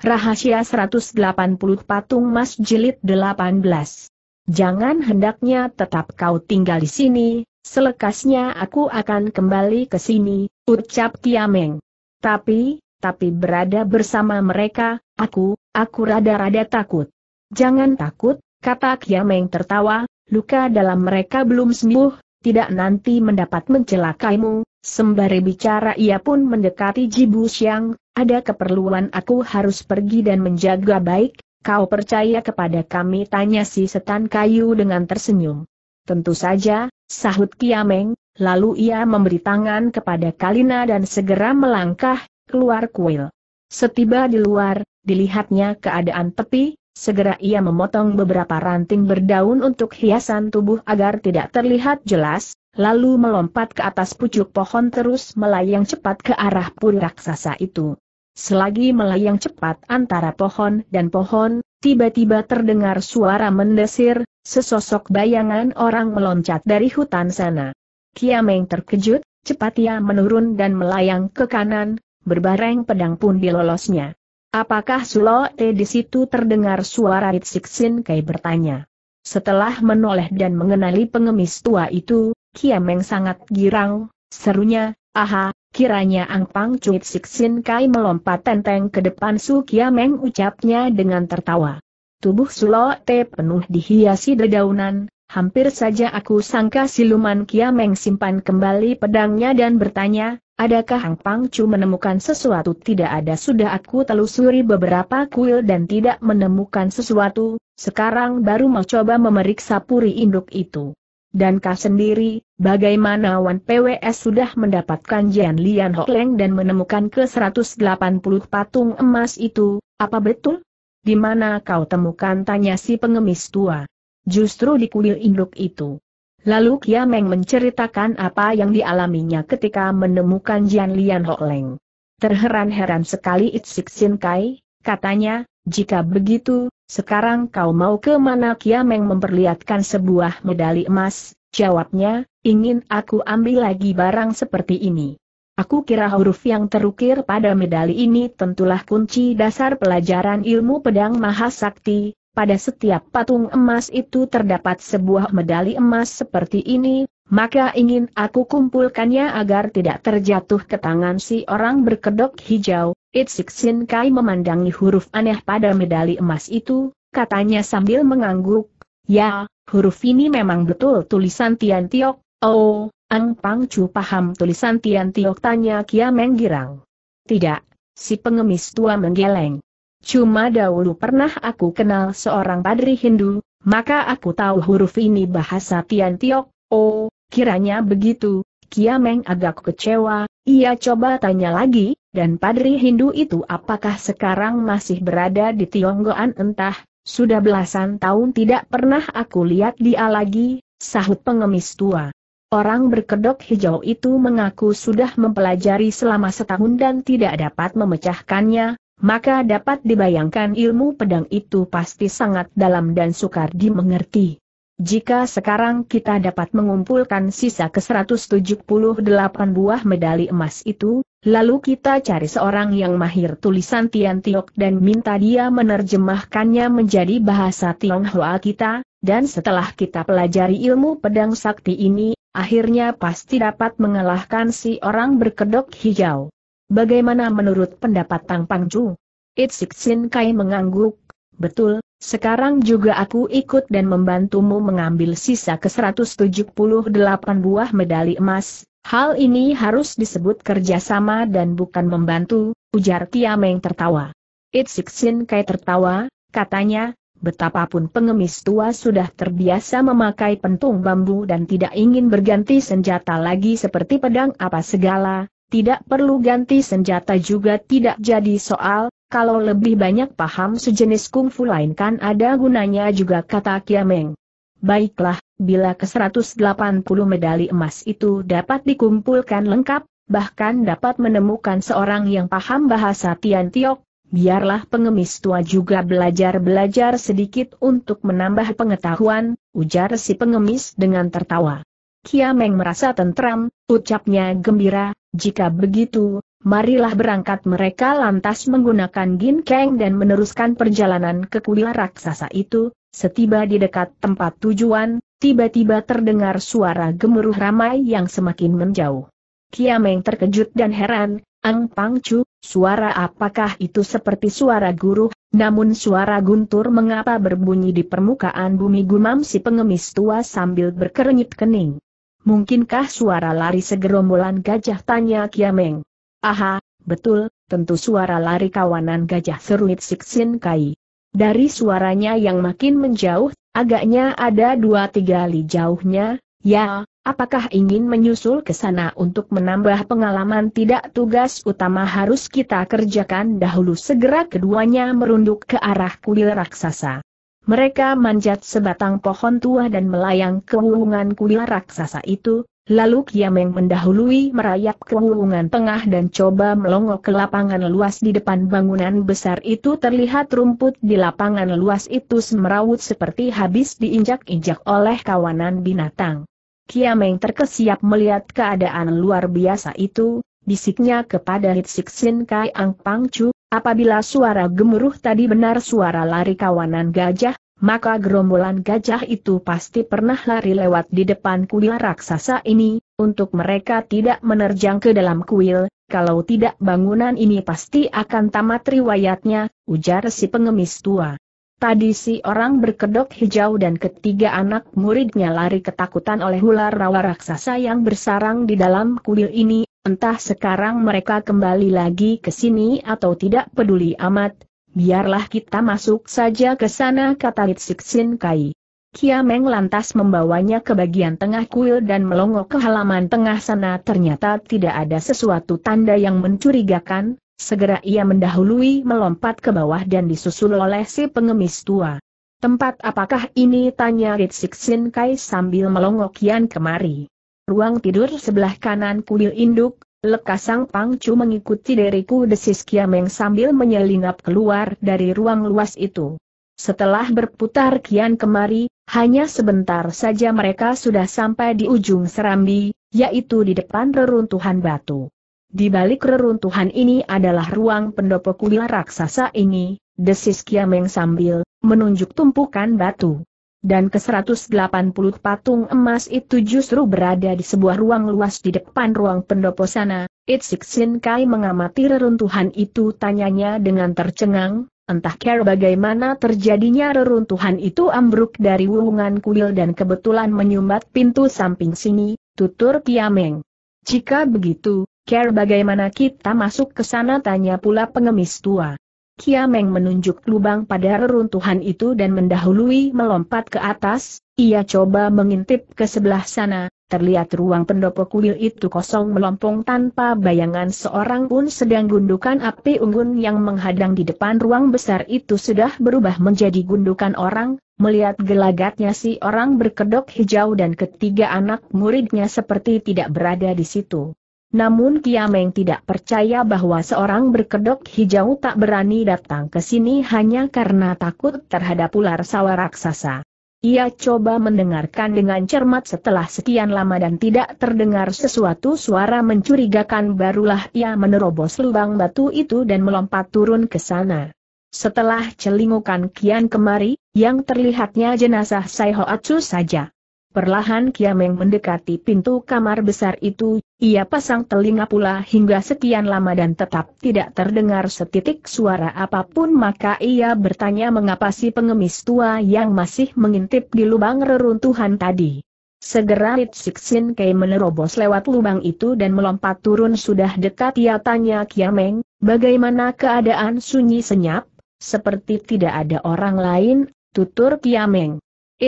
Rahasia 180 Patung Mas Jilid 18 Jangan hendaknya tetap kau tinggal di sini, selekasnya aku akan kembali ke sini, ucap Kiameng. Tapi, tapi berada bersama mereka, aku, aku rada-rada takut. Jangan takut, kata Kiameng tertawa, luka dalam mereka belum sembuh, tidak nanti mendapat mencelakaimu, sembari bicara ia pun mendekati Jibu Siang ada keperluan aku harus pergi dan menjaga baik, kau percaya kepada kami tanya si setan kayu dengan tersenyum. Tentu saja, sahut Kiameng, lalu ia memberi tangan kepada Kalina dan segera melangkah, keluar kuil. Setiba di luar, dilihatnya keadaan tepi, segera ia memotong beberapa ranting berdaun untuk hiasan tubuh agar tidak terlihat jelas, lalu melompat ke atas pucuk pohon terus melayang cepat ke arah pura raksasa itu. Selagi melayang cepat antara pohon dan pohon, tiba-tiba terdengar suara mendesir, sesosok bayangan orang meloncat dari hutan sana. Kiameng terkejut, cepat ia menurun dan melayang ke kanan, berbareng pedang pun dilolosnya. Apakah Sulote di situ terdengar suara Sin Kai bertanya. Setelah menoleh dan mengenali pengemis tua itu, Kiameng sangat girang, serunya, aha, Kiranya Angpang Cuit Siksin Kai melompat tenteng ke depan Su Kiameng ucapnya dengan tertawa. Tubuh Sulo Te penuh dihiasi dedaunan, hampir saja aku sangka siluman Kiameng simpan kembali pedangnya dan bertanya, adakah Angpang Cu menemukan sesuatu tidak ada sudah aku telusuri beberapa kuil dan tidak menemukan sesuatu, sekarang baru mau coba memeriksa puri induk itu. Dan kau sendiri, bagaimana Wan PWS sudah mendapatkan Jian Lian Ho Leng dan menemukan ke-180 patung emas itu, apa betul? Di mana kau temukan tanya si pengemis tua? Justru di kuil induk itu. Lalu Kia Meng menceritakan apa yang dialaminya ketika menemukan Jian Lian Ho Leng. Terheran-heran sekali Itsik Sin Kai, katanya, jika begitu, sekarang kau mau ke mana Kiameng memperlihatkan sebuah medali emas, jawabnya, ingin aku ambil lagi barang seperti ini. Aku kira huruf yang terukir pada medali ini tentulah kunci dasar pelajaran ilmu pedang mahasakti, pada setiap patung emas itu terdapat sebuah medali emas seperti ini, maka ingin aku kumpulkannya agar tidak terjatuh ke tangan si orang berkedok hijau, Sin Kai memandangi huruf aneh pada medali emas itu, katanya sambil mengangguk, ya, huruf ini memang betul tulisan Tian Tiok, oh, Ang Pang Chu paham tulisan Tian Tiok tanya Kia girang. Tidak, si pengemis tua menggeleng. Cuma dahulu pernah aku kenal seorang padri Hindu, maka aku tahu huruf ini bahasa Tian Tiok, oh, kiranya begitu, Kia Meng agak kecewa, ia coba tanya lagi, dan padri Hindu itu apakah sekarang masih berada di Tionggoan entah, sudah belasan tahun tidak pernah aku lihat dia lagi, sahut pengemis tua. Orang berkedok hijau itu mengaku sudah mempelajari selama setahun dan tidak dapat memecahkannya, maka dapat dibayangkan ilmu pedang itu pasti sangat dalam dan sukar dimengerti. Jika sekarang kita dapat mengumpulkan sisa ke-178 buah medali emas itu, lalu kita cari seorang yang mahir tulisan tian Tiantiok dan minta dia menerjemahkannya menjadi bahasa Tionghoa kita, dan setelah kita pelajari ilmu pedang sakti ini, akhirnya pasti dapat mengalahkan si orang berkedok hijau. Bagaimana menurut pendapat Tang Pangju? It Sik Sin Kai mengangguk, Betul, sekarang juga aku ikut dan membantumu mengambil sisa ke-178 buah medali emas. Hal ini harus disebut kerjasama dan bukan membantu, ujar Tiameng tertawa. Sin Kai tertawa, katanya, betapapun pengemis tua sudah terbiasa memakai pentung bambu dan tidak ingin berganti senjata lagi seperti pedang apa segala, tidak perlu ganti senjata juga tidak jadi soal, kalau lebih banyak paham sejenis kungfu lain kan ada gunanya juga kata Kiameng. Baiklah, bila ke-180 medali emas itu dapat dikumpulkan lengkap, bahkan dapat menemukan seorang yang paham bahasa Tian Tiok, biarlah pengemis tua juga belajar-belajar sedikit untuk menambah pengetahuan, ujar si pengemis dengan tertawa. Kiameng merasa tentram, ucapnya gembira, jika begitu, Marilah berangkat mereka lantas menggunakan ginkeng dan meneruskan perjalanan ke kuil raksasa itu, setiba di dekat tempat tujuan, tiba-tiba terdengar suara gemuruh ramai yang semakin menjauh. Kiameng terkejut dan heran, Ang Pangcu, suara apakah itu seperti suara guru, namun suara guntur mengapa berbunyi di permukaan bumi gumam si pengemis tua sambil berkerenyit kening. Mungkinkah suara lari segerombolan gajah tanya Kiameng? Aha, betul, tentu suara lari kawanan gajah seruit Siksin Kai. Dari suaranya yang makin menjauh, agaknya ada dua tiga li jauhnya, ya, apakah ingin menyusul ke sana untuk menambah pengalaman tidak tugas utama harus kita kerjakan dahulu segera keduanya merunduk ke arah kuil raksasa. Mereka manjat sebatang pohon tua dan melayang ke hubungan kuil raksasa itu, Lalu Kiameng mendahului merayap ke wulungan tengah dan coba melongo ke lapangan luas di depan bangunan besar itu terlihat rumput di lapangan luas itu semerawut seperti habis diinjak-injak oleh kawanan binatang. Kiameng terkesiap melihat keadaan luar biasa itu, bisiknya kepada Hitsiksin Kai Ang Pang Chu. apabila suara gemuruh tadi benar suara lari kawanan gajah, maka gerombolan gajah itu pasti pernah lari lewat di depan kuil raksasa ini, untuk mereka tidak menerjang ke dalam kuil, kalau tidak bangunan ini pasti akan tamat riwayatnya, ujar si pengemis tua. Tadi si orang berkedok hijau dan ketiga anak muridnya lari ketakutan oleh ular rawa raksasa yang bersarang di dalam kuil ini, entah sekarang mereka kembali lagi ke sini atau tidak peduli amat, Biarlah kita masuk saja ke sana kata Litsik Kai. Kiameng lantas membawanya ke bagian tengah kuil dan melongok ke halaman tengah sana ternyata tidak ada sesuatu tanda yang mencurigakan, segera ia mendahului melompat ke bawah dan disusul oleh si pengemis tua. Tempat apakah ini tanya Ritsik Sin Kai sambil melongok kian kemari. Ruang tidur sebelah kanan kuil induk, Lekas Lekasang Pangcu mengikuti deriku desis Kiameng sambil menyelinap keluar dari ruang luas itu. Setelah berputar kian kemari, hanya sebentar saja mereka sudah sampai di ujung serambi, yaitu di depan reruntuhan batu. Di balik reruntuhan ini adalah ruang pendopo kuil raksasa ini, desis Kiameng sambil menunjuk tumpukan batu dan ke-180 patung emas itu justru berada di sebuah ruang luas di depan ruang pendopo sana. Sin Kai mengamati reruntuhan itu tanyanya dengan tercengang, entah care bagaimana terjadinya reruntuhan itu ambruk dari wulungan kuil dan kebetulan menyumbat pintu samping sini, tutur Piameng. Jika begitu, care bagaimana kita masuk ke sana tanya pula pengemis tua. Kiameng menunjuk lubang pada reruntuhan itu dan mendahului melompat ke atas, ia coba mengintip ke sebelah sana, terlihat ruang pendopo kuil itu kosong melompong tanpa bayangan seorang pun sedang gundukan api unggun yang menghadang di depan ruang besar itu sudah berubah menjadi gundukan orang, melihat gelagatnya si orang berkedok hijau dan ketiga anak muridnya seperti tidak berada di situ. Namun Kiameng tidak percaya bahwa seorang berkedok hijau tak berani datang ke sini hanya karena takut terhadap ular sawah raksasa. Ia coba mendengarkan dengan cermat setelah sekian lama dan tidak terdengar sesuatu suara mencurigakan barulah ia menerobos lubang batu itu dan melompat turun ke sana. Setelah celingukan kian kemari, yang terlihatnya jenazah Sai Hoatsu saja. Perlahan Kiameng mendekati pintu kamar besar itu, ia pasang telinga pula hingga sekian lama dan tetap tidak terdengar setitik suara apapun maka ia bertanya mengapa si pengemis tua yang masih mengintip di lubang reruntuhan tadi. Segera Siksin Kei menerobos lewat lubang itu dan melompat turun sudah dekat ia tanya Kiameng, bagaimana keadaan sunyi senyap, seperti tidak ada orang lain, tutur Kiameng.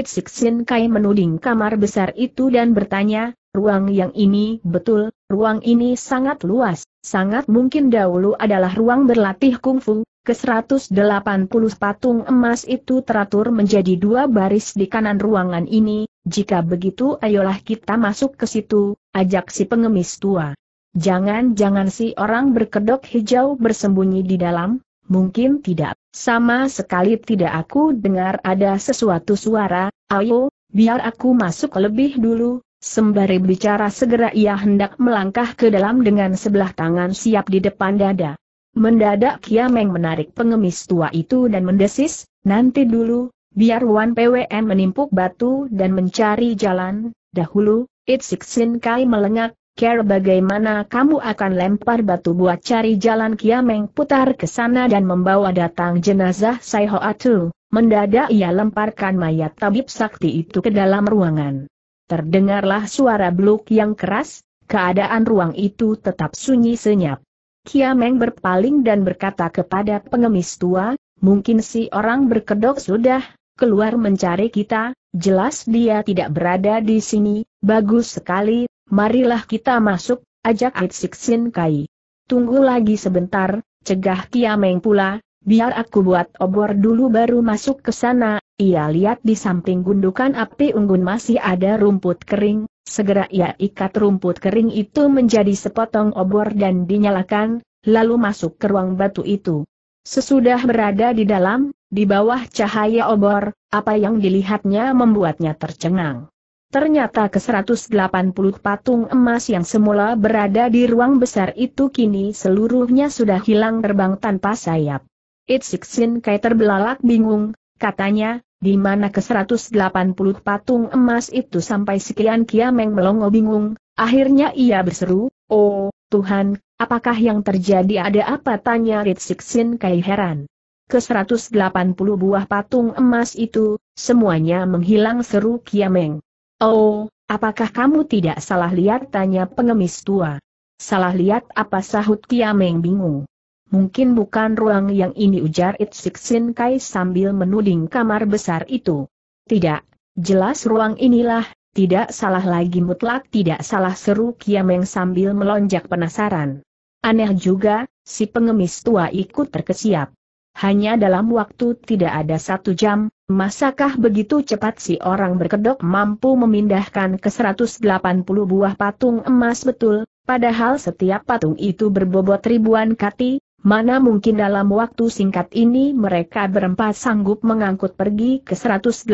Sin Kai menuding kamar besar itu dan bertanya, ruang yang ini betul, ruang ini sangat luas, sangat mungkin dahulu adalah ruang berlatih kungfu, ke-180 patung emas itu teratur menjadi dua baris di kanan ruangan ini, jika begitu ayolah kita masuk ke situ, ajak si pengemis tua. Jangan-jangan si orang berkedok hijau bersembunyi di dalam, mungkin tidak, sama sekali tidak aku dengar ada sesuatu suara, ayo, biar aku masuk lebih dulu, Sembari bicara segera ia hendak melangkah ke dalam dengan sebelah tangan siap di depan dada. Mendadak Kiameng menarik pengemis tua itu dan mendesis, nanti dulu, biar Wan PWN menimpuk batu dan mencari jalan, dahulu, It Kai melengak, Care bagaimana kamu akan lempar batu buat cari jalan Kiameng putar ke sana dan membawa datang jenazah Sai Atu. Mendadak ia lemparkan mayat tabib sakti itu ke dalam ruangan. Terdengarlah suara bluk yang keras, keadaan ruang itu tetap sunyi senyap. Kiameng berpaling dan berkata kepada pengemis tua, mungkin si orang berkedok sudah keluar mencari kita, jelas dia tidak berada di sini, bagus sekali, Marilah kita masuk, ajak Aitsik Kai. Tunggu lagi sebentar, cegah Kiameng pula, biar aku buat obor dulu baru masuk ke sana. Ia lihat di samping gundukan api unggun masih ada rumput kering, segera ia ikat rumput kering itu menjadi sepotong obor dan dinyalakan, lalu masuk ke ruang batu itu. Sesudah berada di dalam, di bawah cahaya obor, apa yang dilihatnya membuatnya tercengang. Ternyata ke-180 patung emas yang semula berada di ruang besar itu kini seluruhnya sudah hilang terbang tanpa sayap. Itsiksin Kai terbelalak bingung, katanya, di mana ke-180 patung emas itu sampai sekian kiameng melongo bingung, akhirnya ia berseru, Oh, Tuhan, apakah yang terjadi ada apa tanya Itsiksin Kai heran ke-180 buah patung emas itu, semuanya menghilang seru Kiameng. Oh, apakah kamu tidak salah lihat? Tanya pengemis tua. Salah lihat apa sahut Kiameng bingung. Mungkin bukan ruang yang ini ujar Sin Kai sambil menuding kamar besar itu. Tidak, jelas ruang inilah, tidak salah lagi mutlak tidak salah seru Kiameng sambil melonjak penasaran. Aneh juga, si pengemis tua ikut terkesiap. Hanya dalam waktu tidak ada satu jam, masakah begitu cepat si orang berkedok mampu memindahkan ke 180 buah patung emas betul, padahal setiap patung itu berbobot ribuan kati, Mana mungkin dalam waktu singkat ini mereka berempat sanggup mengangkut pergi ke 180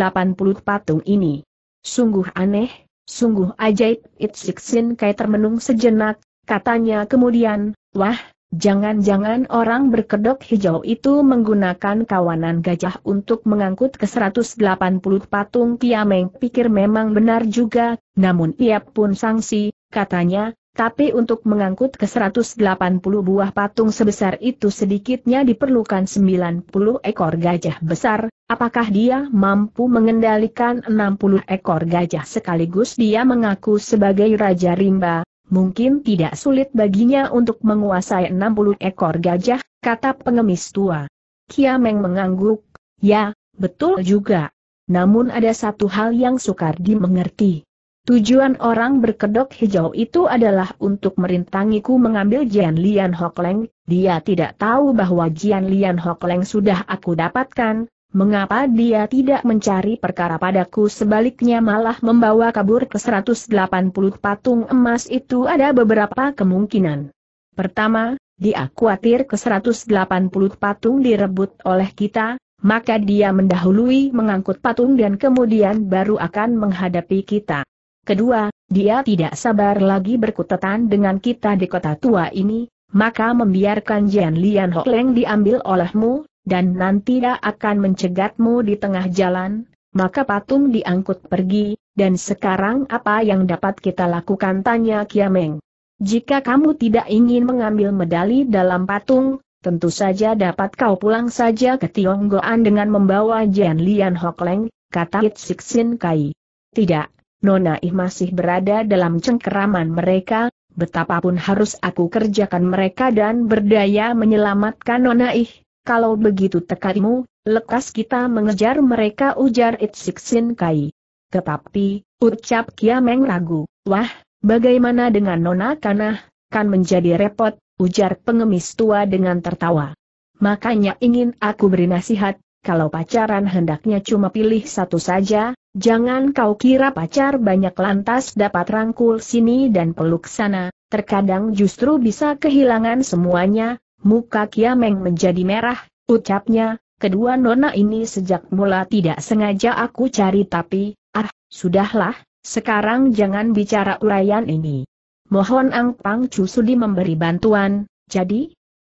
patung ini. Sungguh aneh, sungguh ajaib, It's Itsiksin Kai termenung sejenak, katanya kemudian, wah, Jangan-jangan orang berkedok hijau itu menggunakan kawanan gajah untuk mengangkut ke 180 patung Kiameng pikir memang benar juga, namun ia pun sangsi, katanya, tapi untuk mengangkut ke 180 buah patung sebesar itu sedikitnya diperlukan 90 ekor gajah besar, apakah dia mampu mengendalikan 60 ekor gajah sekaligus dia mengaku sebagai Raja Rimba, mungkin tidak sulit baginya untuk menguasai 60 ekor gajah, kata pengemis tua. Kiameng mengangguk, ya, betul juga. Namun ada satu hal yang sukar dimengerti. Tujuan orang berkedok hijau itu adalah untuk merintangiku mengambil Jian Lian Hokleng, dia tidak tahu bahwa Jian Lian Hokleng sudah aku dapatkan, Mengapa dia tidak mencari perkara padaku sebaliknya malah membawa kabur ke 180 patung emas itu ada beberapa kemungkinan. Pertama, dia khawatir ke 180 patung direbut oleh kita, maka dia mendahului mengangkut patung dan kemudian baru akan menghadapi kita. Kedua, dia tidak sabar lagi berkutatan dengan kita di kota tua ini, maka membiarkan Jian Lian Hokleng diambil olehmu, dan nanti dia akan mencegatmu di tengah jalan, maka patung diangkut pergi, dan sekarang apa yang dapat kita lakukan tanya Kiameng. Jika kamu tidak ingin mengambil medali dalam patung, tentu saja dapat kau pulang saja ke Tionggoan dengan membawa Jian Lian Hok Leng, kata Hitsik Sin Kai. Tidak, Nona Ih masih berada dalam cengkeraman mereka, betapapun harus aku kerjakan mereka dan berdaya menyelamatkan Nona Ih kalau begitu tekadmu, lekas kita mengejar mereka ujar Sin Kai. Tetapi, ucap meng ragu, wah, bagaimana dengan Nona Kanah, kan menjadi repot, ujar pengemis tua dengan tertawa. Makanya ingin aku beri nasihat, kalau pacaran hendaknya cuma pilih satu saja, jangan kau kira pacar banyak lantas dapat rangkul sini dan peluk sana, terkadang justru bisa kehilangan semuanya, Muka Kiameng menjadi merah, ucapnya, kedua nona ini sejak mula tidak sengaja aku cari tapi, ah, sudahlah, sekarang jangan bicara urayan ini. Mohon Ang Pang Chu Sudi memberi bantuan, jadi?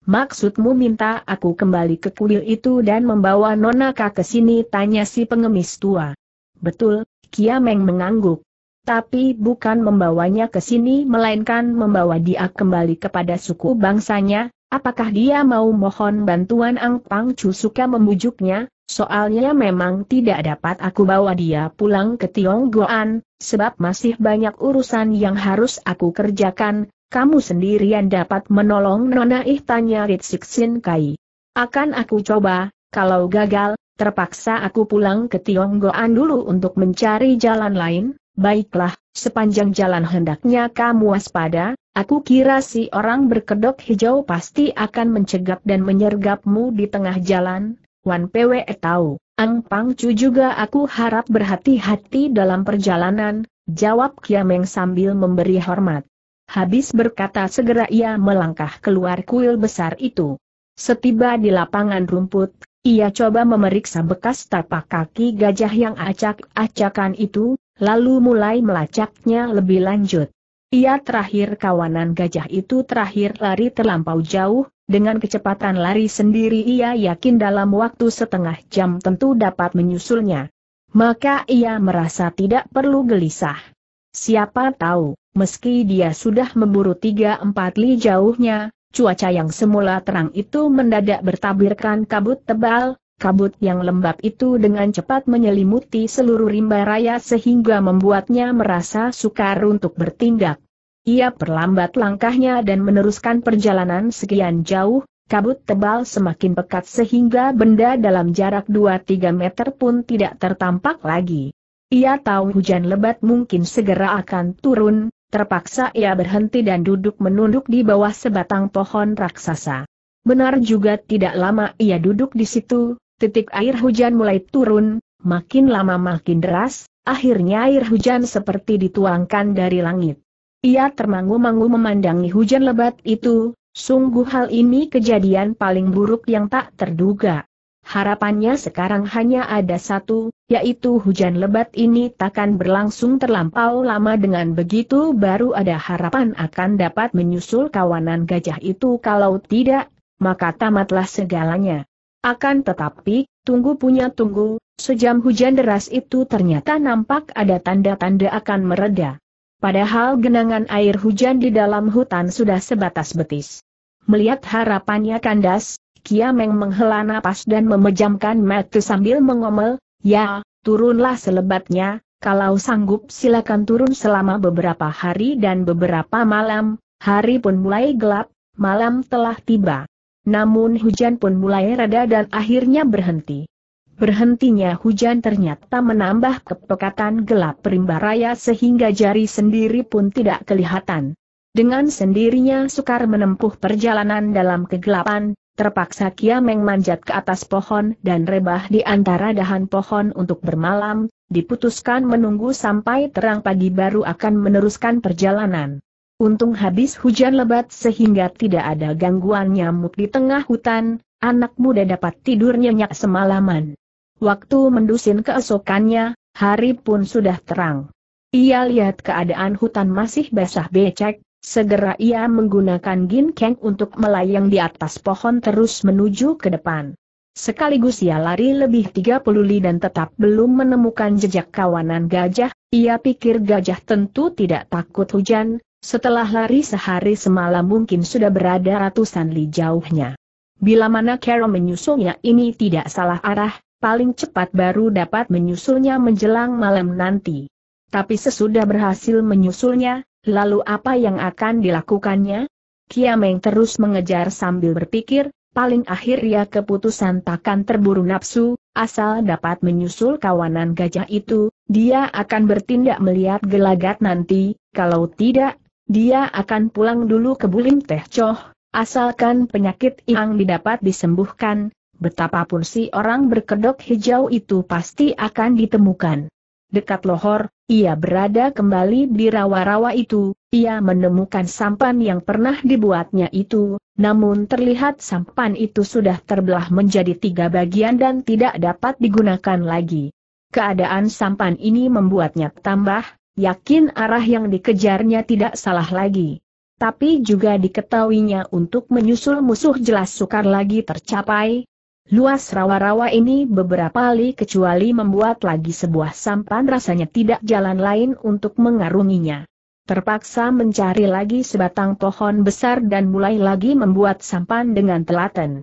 Maksudmu minta aku kembali ke kuil itu dan membawa nona kak ke sini tanya si pengemis tua. Betul, Kia Meng mengangguk. Tapi bukan membawanya ke sini melainkan membawa dia kembali kepada suku bangsanya, apakah dia mau mohon bantuan Ang Pang Chu suka membujuknya, soalnya memang tidak dapat aku bawa dia pulang ke Goan, sebab masih banyak urusan yang harus aku kerjakan, kamu sendirian dapat menolong Nona Ih tanya Sin Kai. Akan aku coba, kalau gagal, terpaksa aku pulang ke Goan dulu untuk mencari jalan lain, Baiklah, sepanjang jalan hendaknya kamu waspada, aku kira si orang berkedok hijau pasti akan mencegat dan menyergapmu di tengah jalan, Wan Pwe tahu. Ang Pang Chu juga aku harap berhati-hati dalam perjalanan, jawab Kiameng sambil memberi hormat. Habis berkata segera ia melangkah keluar kuil besar itu. Setiba di lapangan rumput, ia coba memeriksa bekas tapak kaki gajah yang acak-acakan itu, lalu mulai melacaknya lebih lanjut. Ia terakhir kawanan gajah itu terakhir lari terlampau jauh, dengan kecepatan lari sendiri ia yakin dalam waktu setengah jam tentu dapat menyusulnya. Maka ia merasa tidak perlu gelisah. Siapa tahu, meski dia sudah memburu tiga empat li jauhnya, cuaca yang semula terang itu mendadak bertabirkan kabut tebal, kabut yang lembab itu dengan cepat menyelimuti seluruh rimba raya sehingga membuatnya merasa sukar untuk bertindak. Ia perlambat langkahnya dan meneruskan perjalanan sekian jauh, kabut tebal semakin pekat sehingga benda dalam jarak 2-3 meter pun tidak tertampak lagi. Ia tahu hujan lebat mungkin segera akan turun, terpaksa ia berhenti dan duduk menunduk di bawah sebatang pohon raksasa. Benar juga tidak lama ia duduk di situ, Titik air hujan mulai turun, makin lama makin deras, akhirnya air hujan seperti dituangkan dari langit. Ia termangu-mangu memandangi hujan lebat itu, sungguh hal ini kejadian paling buruk yang tak terduga. Harapannya sekarang hanya ada satu, yaitu hujan lebat ini takkan berlangsung terlampau lama dengan begitu baru ada harapan akan dapat menyusul kawanan gajah itu kalau tidak, maka tamatlah segalanya. Akan tetapi, tunggu punya tunggu, sejam hujan deras itu ternyata nampak ada tanda-tanda akan mereda. Padahal genangan air hujan di dalam hutan sudah sebatas betis. Melihat harapannya kandas, Kiameng menghela napas dan memejamkan mata sambil mengomel, ya, turunlah selebatnya, kalau sanggup silakan turun selama beberapa hari dan beberapa malam, hari pun mulai gelap, malam telah tiba. Namun hujan pun mulai reda dan akhirnya berhenti. Berhentinya hujan ternyata menambah kepekatan gelap raya sehingga jari sendiri pun tidak kelihatan. Dengan sendirinya sukar menempuh perjalanan dalam kegelapan, terpaksa Kiameng manjat ke atas pohon dan rebah di antara dahan pohon untuk bermalam, diputuskan menunggu sampai terang pagi baru akan meneruskan perjalanan. Untung habis hujan lebat sehingga tidak ada gangguan nyamuk di tengah hutan, anak muda dapat tidur nyenyak semalaman. Waktu mendusin keesokannya, hari pun sudah terang. Ia lihat keadaan hutan masih basah becek, segera ia menggunakan ginkeng untuk melayang di atas pohon terus menuju ke depan. Sekaligus ia lari lebih 30 li dan tetap belum menemukan jejak kawanan gajah, ia pikir gajah tentu tidak takut hujan, setelah lari sehari semalam mungkin sudah berada ratusan li jauhnya. Bila mana Carol menyusulnya ini tidak salah arah, paling cepat baru dapat menyusulnya menjelang malam nanti. Tapi sesudah berhasil menyusulnya, lalu apa yang akan dilakukannya? Kiameng terus mengejar sambil berpikir, paling akhir ya keputusan takkan terburu nafsu, asal dapat menyusul kawanan gajah itu, dia akan bertindak melihat gelagat nanti, kalau tidak dia akan pulang dulu ke Bulim Teh Coh, asalkan penyakit yang didapat disembuhkan, betapapun si orang berkedok hijau itu pasti akan ditemukan. Dekat Lohor, ia berada kembali di rawa-rawa itu, ia menemukan sampan yang pernah dibuatnya itu, namun terlihat sampan itu sudah terbelah menjadi tiga bagian dan tidak dapat digunakan lagi. Keadaan sampan ini membuatnya tambah yakin arah yang dikejarnya tidak salah lagi. Tapi juga diketahuinya untuk menyusul musuh jelas sukar lagi tercapai. Luas rawa-rawa ini beberapa kali kecuali membuat lagi sebuah sampan rasanya tidak jalan lain untuk mengarunginya. Terpaksa mencari lagi sebatang pohon besar dan mulai lagi membuat sampan dengan telaten.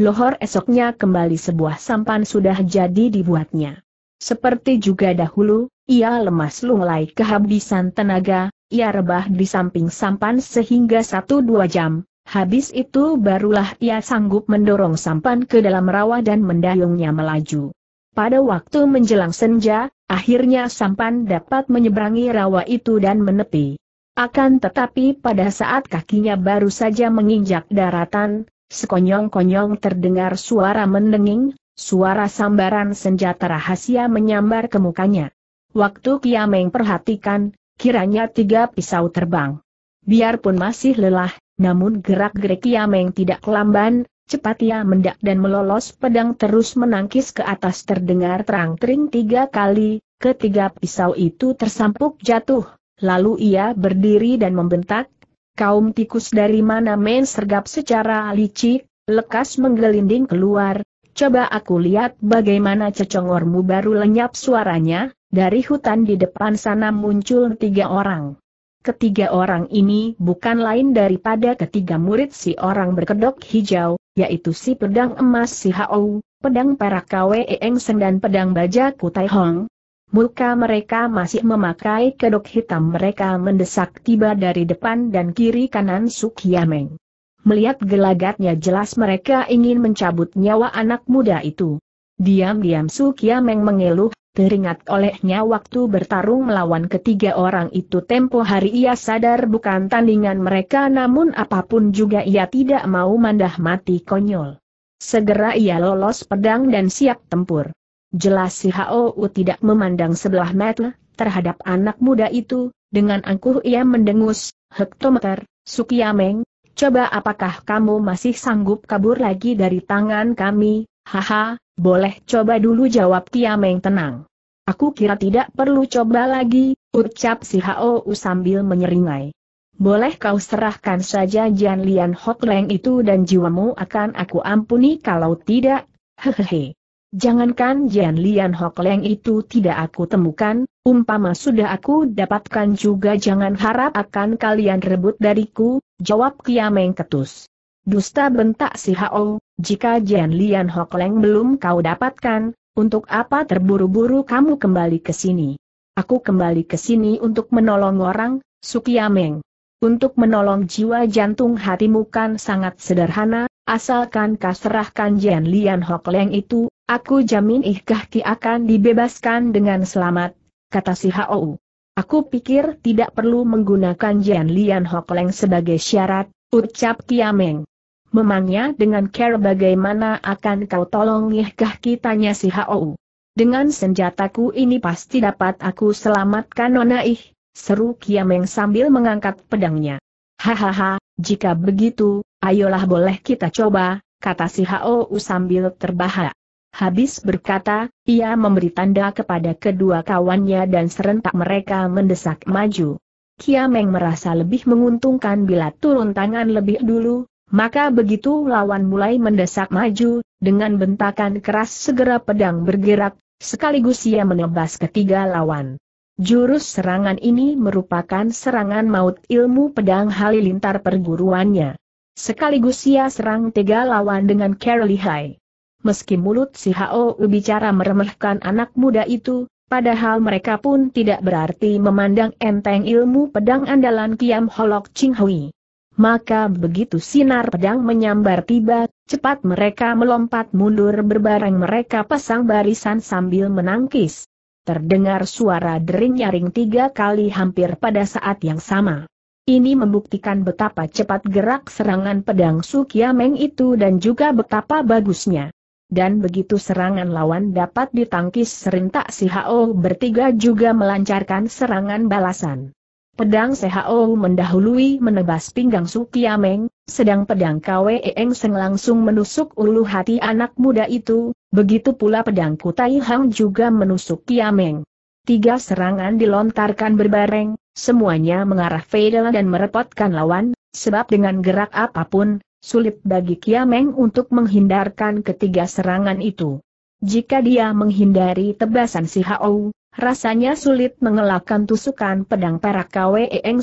Lohor esoknya kembali sebuah sampan sudah jadi dibuatnya. Seperti juga dahulu, ia lemas lunglai kehabisan tenaga, ia rebah di samping sampan sehingga satu dua jam, habis itu barulah ia sanggup mendorong sampan ke dalam rawa dan mendayungnya melaju. Pada waktu menjelang senja, akhirnya sampan dapat menyeberangi rawa itu dan menepi. Akan tetapi pada saat kakinya baru saja menginjak daratan, sekonyong-konyong terdengar suara mendenging, Suara sambaran senjata rahasia menyambar ke mukanya. Waktu Kiameng perhatikan, kiranya tiga pisau terbang. Biarpun masih lelah, namun gerak-gerik Kiameng tidak lamban, cepat ia mendak dan melolos pedang terus menangkis ke atas terdengar terang-tering tiga kali, ketiga pisau itu tersampuk jatuh, lalu ia berdiri dan membentak, kaum tikus dari mana men sergap secara licik, lekas menggelinding keluar, Coba aku lihat bagaimana cecongormu baru lenyap suaranya, dari hutan di depan sana muncul tiga orang. Ketiga orang ini bukan lain daripada ketiga murid si orang berkedok hijau, yaitu si pedang emas si Hao, pedang perak Kwe Eng Seng dan pedang baja Kutai Hong. Muka mereka masih memakai kedok hitam mereka mendesak tiba dari depan dan kiri kanan Sukiameng. Melihat gelagatnya jelas mereka ingin mencabut nyawa anak muda itu. Diam-diam Su Kiameng mengeluh, teringat olehnya waktu bertarung melawan ketiga orang itu tempo hari ia sadar bukan tandingan mereka namun apapun juga ia tidak mau mandah mati konyol. Segera ia lolos pedang dan siap tempur. Jelas si Hou tidak memandang sebelah mata terhadap anak muda itu, dengan angkuh ia mendengus, hektometer, Sukiameng, Coba apakah kamu masih sanggup kabur lagi dari tangan kami? Haha, boleh coba dulu jawab Tiameng tenang. Aku kira tidak perlu coba lagi, ucap si Hao sambil menyeringai. Boleh kau serahkan saja Jian Lian Hok Leng itu dan jiwamu akan aku ampuni kalau tidak, hehehe. Jangankan Jian Lian Hok Leng itu tidak aku temukan, umpama sudah aku dapatkan juga jangan harap akan kalian rebut dariku, jawab Kiameng Ketus. Dusta bentak si Hao, jika Jian Lian Hok Leng belum kau dapatkan, untuk apa terburu-buru kamu kembali ke sini? Aku kembali ke sini untuk menolong orang, Sukiameng. Untuk menolong jiwa jantung hatimu kan sangat sederhana, asalkan kau serahkan Jian Lian Hok Leng itu, Aku jamin Ihkahki akan dibebaskan dengan selamat, kata si Hou. Aku pikir tidak perlu menggunakan Jian Lian Hokleng sebagai syarat, ucap Kiameng. Memangnya dengan care bagaimana akan kau tolong Ihkahki tanya si Hou. Dengan senjataku ini pasti dapat aku selamatkan Nona Ih, seru Kiameng sambil mengangkat pedangnya. Hahaha, jika begitu, ayolah boleh kita coba, kata si Hou sambil terbahak. Habis berkata, ia memberi tanda kepada kedua kawannya dan serentak mereka mendesak maju. Kiameng merasa lebih menguntungkan bila turun tangan lebih dulu, maka begitu lawan mulai mendesak maju, dengan bentakan keras segera pedang bergerak, sekaligus ia menebas ketiga lawan. Jurus serangan ini merupakan serangan maut ilmu pedang halilintar perguruannya. Sekaligus ia serang tiga lawan dengan Carly high. Meski mulut si Hao bicara meremehkan anak muda itu, Padahal mereka pun tidak berarti memandang enteng ilmu pedang andalan Kiam Holok Ching Hui. Maka begitu sinar pedang menyambar tiba, cepat mereka melompat mundur berbareng mereka pasang barisan sambil menangkis. Terdengar suara dering nyaring tiga kali hampir pada saat yang sama. Ini membuktikan betapa cepat gerak serangan pedang Sukiameng itu dan juga betapa bagusnya dan begitu serangan lawan dapat ditangkis serentak si Hao bertiga juga melancarkan serangan balasan. Pedang Sehao mendahului menebas pinggang Sukiameng, sedang pedang Kwe Eng Seng langsung menusuk ulu hati anak muda itu, begitu pula pedang Kutai Hang juga menusuk Kiameng. Tiga serangan dilontarkan berbareng, semuanya mengarah Fadel dan merepotkan lawan, sebab dengan gerak apapun, sulit bagi Kiameng untuk menghindarkan ketiga serangan itu. Jika dia menghindari tebasan si Hao, rasanya sulit mengelakkan tusukan pedang para Kwe Eng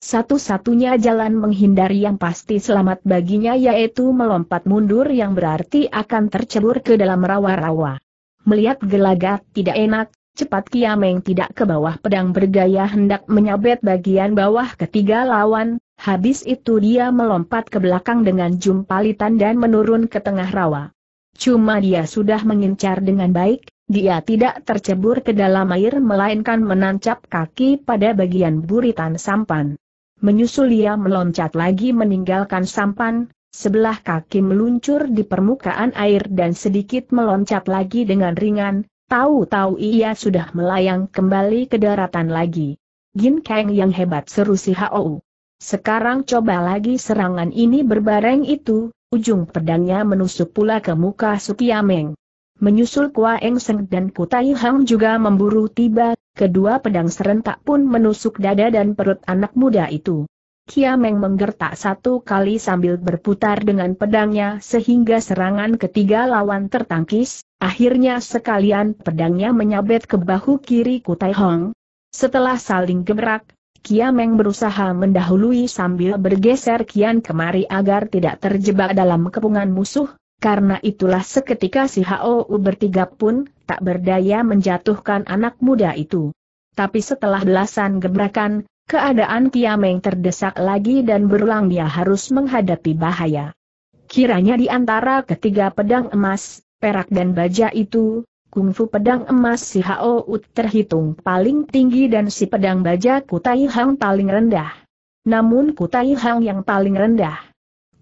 Satu-satunya jalan menghindari yang pasti selamat baginya yaitu melompat mundur yang berarti akan tercebur ke dalam rawa-rawa. Melihat gelagat tidak enak, cepat Kiameng tidak ke bawah pedang bergaya hendak menyabet bagian bawah ketiga lawan, Habis itu dia melompat ke belakang dengan jumpalitan dan menurun ke tengah rawa. Cuma dia sudah mengincar dengan baik, dia tidak tercebur ke dalam air melainkan menancap kaki pada bagian buritan sampan. Menyusul dia meloncat lagi meninggalkan sampan, sebelah kaki meluncur di permukaan air dan sedikit meloncat lagi dengan ringan, tahu-tahu ia sudah melayang kembali ke daratan lagi. Gin Kang yang hebat seru si Hou. Sekarang coba lagi serangan ini berbareng itu, ujung pedangnya menusuk pula ke muka Sukiameng. Menyusul Kua Eng Seng dan Kutai Hang juga memburu tiba, kedua pedang serentak pun menusuk dada dan perut anak muda itu. Kiameng menggertak satu kali sambil berputar dengan pedangnya sehingga serangan ketiga lawan tertangkis, akhirnya sekalian pedangnya menyabet ke bahu kiri Kutai Hong. Setelah saling gebrak, Kiameng berusaha mendahului sambil bergeser kian kemari agar tidak terjebak dalam kepungan musuh, karena itulah seketika si Hou bertiga pun tak berdaya menjatuhkan anak muda itu. Tapi setelah belasan gebrakan, keadaan Kiameng terdesak lagi dan berulang dia harus menghadapi bahaya. Kiranya di antara ketiga pedang emas, perak dan baja itu, Kungfu pedang emas si Hao Ut terhitung paling tinggi dan si pedang baja Kutai Hang paling rendah. Namun Kutai Hang yang paling rendah.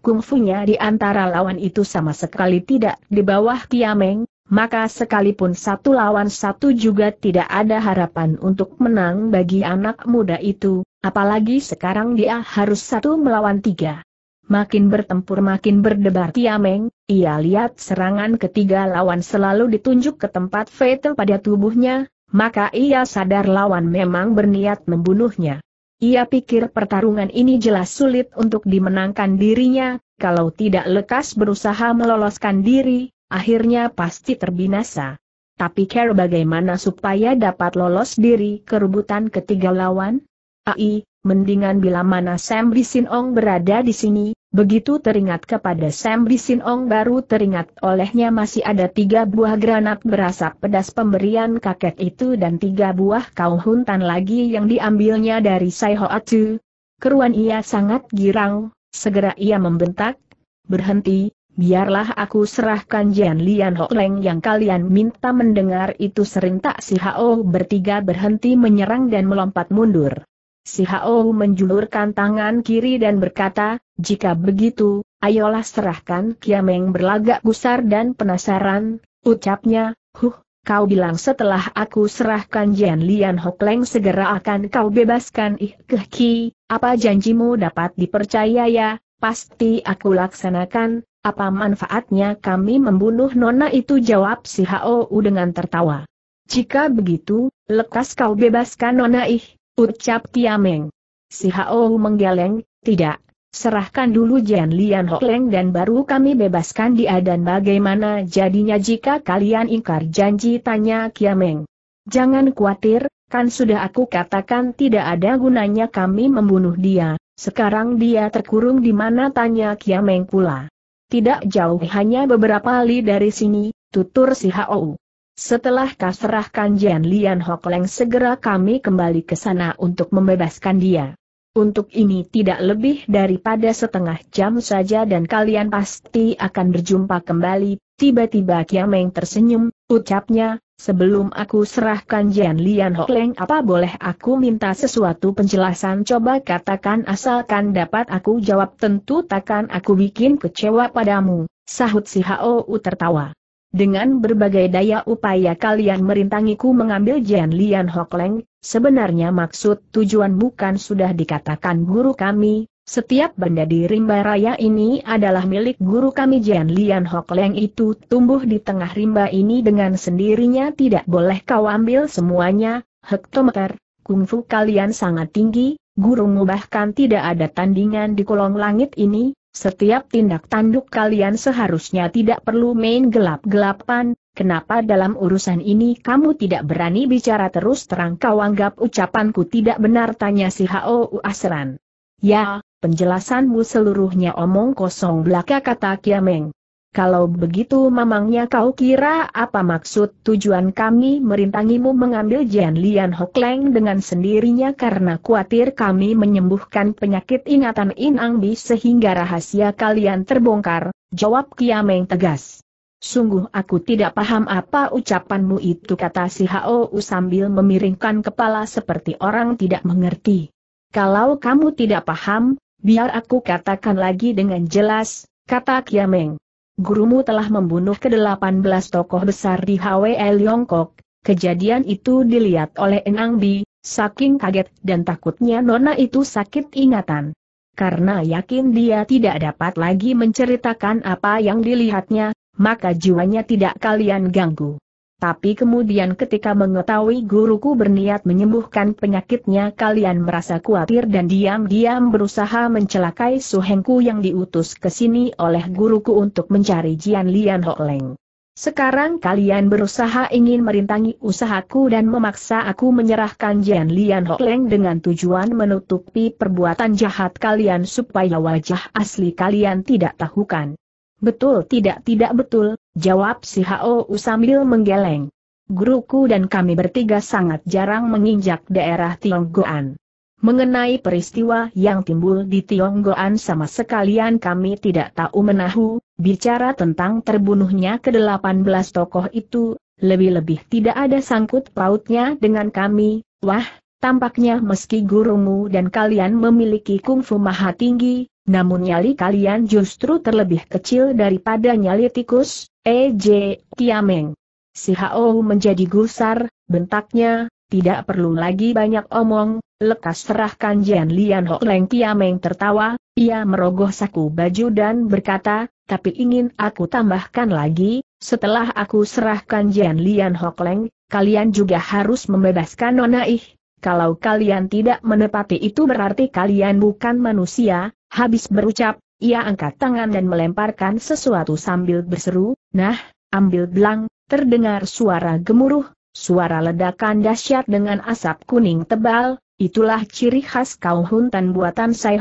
Kungfunya di antara lawan itu sama sekali tidak di bawah Kiameng, maka sekalipun satu lawan satu juga tidak ada harapan untuk menang bagi anak muda itu, apalagi sekarang dia harus satu melawan tiga. Makin bertempur makin berdebar Tiameng, ia lihat serangan ketiga lawan selalu ditunjuk ke tempat fatal pada tubuhnya, maka ia sadar lawan memang berniat membunuhnya. Ia pikir pertarungan ini jelas sulit untuk dimenangkan dirinya, kalau tidak lekas berusaha meloloskan diri, akhirnya pasti terbinasa. Tapi care bagaimana supaya dapat lolos diri keributan ketiga lawan? Ai, mendingan bila mana Sam Bisinong berada di sini, Begitu teringat kepada Sam Bisinong baru teringat olehnya masih ada tiga buah granat berasap pedas pemberian kakek itu dan tiga buah kau huntan lagi yang diambilnya dari Sai Hoatsu. Keruan ia sangat girang, segera ia membentak, berhenti, biarlah aku serahkan Jian Lian Ho Leng yang kalian minta mendengar itu sering tak si Hao bertiga berhenti menyerang dan melompat mundur. Si Hao menjulurkan tangan kiri dan berkata, jika begitu, ayolah serahkan Kiameng berlagak gusar dan penasaran, ucapnya, huh, kau bilang setelah aku serahkan Jian Lian Hokleng segera akan kau bebaskan Ih Keh Ki, apa janjimu dapat dipercaya ya, pasti aku laksanakan, apa manfaatnya kami membunuh nona itu jawab si Hao dengan tertawa. Jika begitu, lekas kau bebaskan nona ih, Ucap Kiameng. Si Hao menggeleng, tidak, serahkan dulu Jian Lian Ho Leng dan baru kami bebaskan dia dan bagaimana jadinya jika kalian ingkar janji tanya Kiameng. Jangan khawatir, kan sudah aku katakan tidak ada gunanya kami membunuh dia, sekarang dia terkurung di mana tanya Kiameng pula. Tidak jauh hanya beberapa li dari sini, tutur si Hao. Setelah kau serahkan Jian Lian Hok Leng segera kami kembali ke sana untuk membebaskan dia. Untuk ini tidak lebih daripada setengah jam saja dan kalian pasti akan berjumpa kembali. Tiba-tiba Kiameng tersenyum, ucapnya, sebelum aku serahkan Jian Lian Hok Leng apa boleh aku minta sesuatu penjelasan coba katakan asalkan dapat aku jawab tentu takkan aku bikin kecewa padamu, sahut si Hao tertawa. Dengan berbagai daya upaya kalian merintangiku mengambil Jian Lian Hok sebenarnya maksud tujuan bukan sudah dikatakan guru kami, setiap benda di rimba raya ini adalah milik guru kami Jian Lian Hok itu tumbuh di tengah rimba ini dengan sendirinya tidak boleh kau ambil semuanya, hektometer, kungfu kalian sangat tinggi, gurumu bahkan tidak ada tandingan di kolong langit ini, setiap tindak tanduk kalian seharusnya tidak perlu main gelap-gelapan, kenapa dalam urusan ini kamu tidak berani bicara terus terang kau anggap ucapanku tidak benar tanya si H.O. Asran. Ya, penjelasanmu seluruhnya omong kosong belaka kata Kiameng. Kalau begitu mamangnya kau kira apa maksud tujuan kami merintangimu mengambil Jian Lian Hok dengan sendirinya karena khawatir kami menyembuhkan penyakit ingatan Inang Bi sehingga rahasia kalian terbongkar, jawab Kiameng tegas. Sungguh aku tidak paham apa ucapanmu itu kata si Hao sambil memiringkan kepala seperti orang tidak mengerti. Kalau kamu tidak paham, biar aku katakan lagi dengan jelas, kata Kiameng gurumu telah membunuh ke-18 tokoh besar di HWL Yongkok. Kejadian itu dilihat oleh Enang Bi, saking kaget dan takutnya Nona itu sakit ingatan. Karena yakin dia tidak dapat lagi menceritakan apa yang dilihatnya, maka jiwanya tidak kalian ganggu. Tapi kemudian ketika mengetahui guruku berniat menyembuhkan penyakitnya kalian merasa khawatir dan diam-diam berusaha mencelakai suhengku yang diutus ke sini oleh guruku untuk mencari Jian Lian Ho Leng. Sekarang kalian berusaha ingin merintangi usahaku dan memaksa aku menyerahkan Jian Lian Ho Leng dengan tujuan menutupi perbuatan jahat kalian supaya wajah asli kalian tidak tahukan. Betul tidak tidak betul, Jawab si Hao sambil menggeleng. Guruku dan kami bertiga sangat jarang menginjak daerah Tionggoan. Mengenai peristiwa yang timbul di Tionggoan sama sekalian kami tidak tahu menahu, bicara tentang terbunuhnya ke-18 tokoh itu, lebih-lebih tidak ada sangkut pautnya dengan kami, wah, tampaknya meski gurumu dan kalian memiliki kungfu maha tinggi, namun nyali kalian justru terlebih kecil daripada nyali tikus, EJ eh, Tiameng. Si Hao menjadi gusar, bentaknya, tidak perlu lagi banyak omong, lekas serahkan Jian Lian Hok Leng Tiameng tertawa, ia merogoh saku baju dan berkata, tapi ingin aku tambahkan lagi, setelah aku serahkan Jian Lian Hok Leng, kalian juga harus membebaskan Nona Ih. Kalau kalian tidak menepati itu berarti kalian bukan manusia, Habis berucap, ia angkat tangan dan melemparkan sesuatu sambil berseru, nah, ambil belang, terdengar suara gemuruh, suara ledakan dahsyat dengan asap kuning tebal, itulah ciri khas kau huntan buatan Sai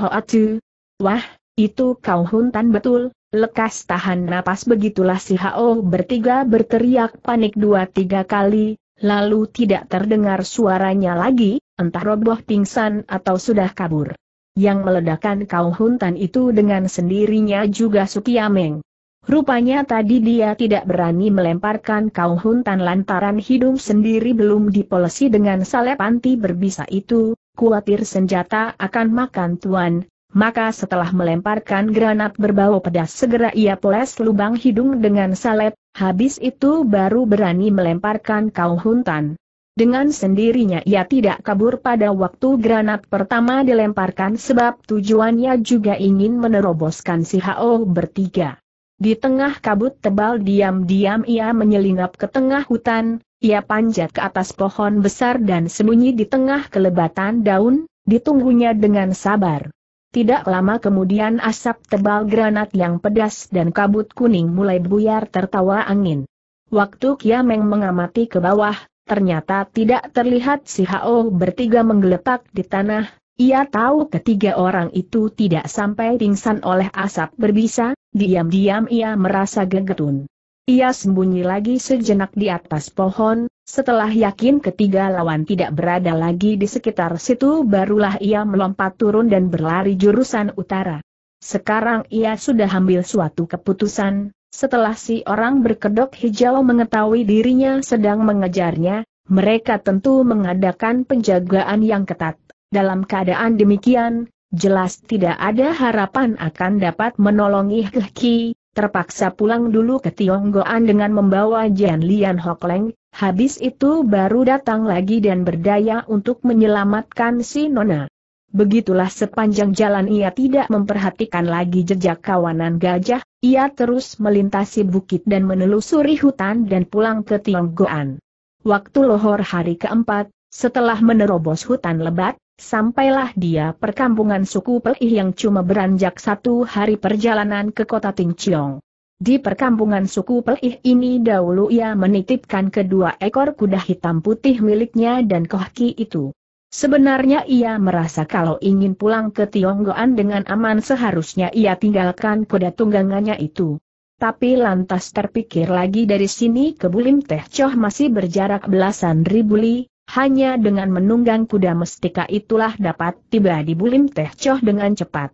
Wah, itu kau huntan betul, lekas tahan napas begitulah si Hao bertiga berteriak panik dua tiga kali, lalu tidak terdengar suaranya lagi, entah roboh pingsan atau sudah kabur yang meledakkan kau Huntan itu dengan sendirinya juga Sukiameng. Rupanya tadi dia tidak berani melemparkan kau Huntan lantaran hidung sendiri belum dipolesi dengan salep anti berbisa itu, Kuatir senjata akan makan tuan, maka setelah melemparkan granat berbau pedas segera ia poles lubang hidung dengan salep, habis itu baru berani melemparkan kau Huntan. Dengan sendirinya ia tidak kabur pada waktu granat pertama dilemparkan sebab tujuannya juga ingin meneroboskan si Hao bertiga. Di tengah kabut tebal diam-diam ia menyelinap ke tengah hutan, ia panjat ke atas pohon besar dan sembunyi di tengah kelebatan daun, ditunggunya dengan sabar. Tidak lama kemudian asap tebal granat yang pedas dan kabut kuning mulai buyar tertawa angin. Waktu Kiameng mengamati ke bawah, ternyata tidak terlihat si Hao bertiga menggeletak di tanah, ia tahu ketiga orang itu tidak sampai pingsan oleh asap berbisa, diam-diam ia merasa gegetun. Ia sembunyi lagi sejenak di atas pohon, setelah yakin ketiga lawan tidak berada lagi di sekitar situ barulah ia melompat turun dan berlari jurusan utara. Sekarang ia sudah ambil suatu keputusan, setelah si orang berkedok hijau mengetahui dirinya sedang mengejarnya, mereka tentu mengadakan penjagaan yang ketat. Dalam keadaan demikian, jelas tidak ada harapan akan dapat menolongi Heki, terpaksa pulang dulu ke Tionggoan dengan membawa Jian Lian Hokleng, habis itu baru datang lagi dan berdaya untuk menyelamatkan si Nona. Begitulah sepanjang jalan ia tidak memperhatikan lagi jejak kawanan gajah, ia terus melintasi bukit dan menelusuri hutan dan pulang ke Tionggoan. Waktu lohor hari keempat, setelah menerobos hutan lebat, sampailah dia perkampungan suku Pelih yang cuma beranjak satu hari perjalanan ke kota Tingciong. Di perkampungan suku Pelih ini dahulu ia menitipkan kedua ekor kuda hitam putih miliknya dan kohki itu. Sebenarnya ia merasa kalau ingin pulang ke Tionggoan dengan aman seharusnya ia tinggalkan kuda tunggangannya itu. Tapi lantas terpikir lagi dari sini ke Bulim Teh Choh masih berjarak belasan ribu li, hanya dengan menunggang kuda mestika itulah dapat tiba di Bulim Teh Choh dengan cepat.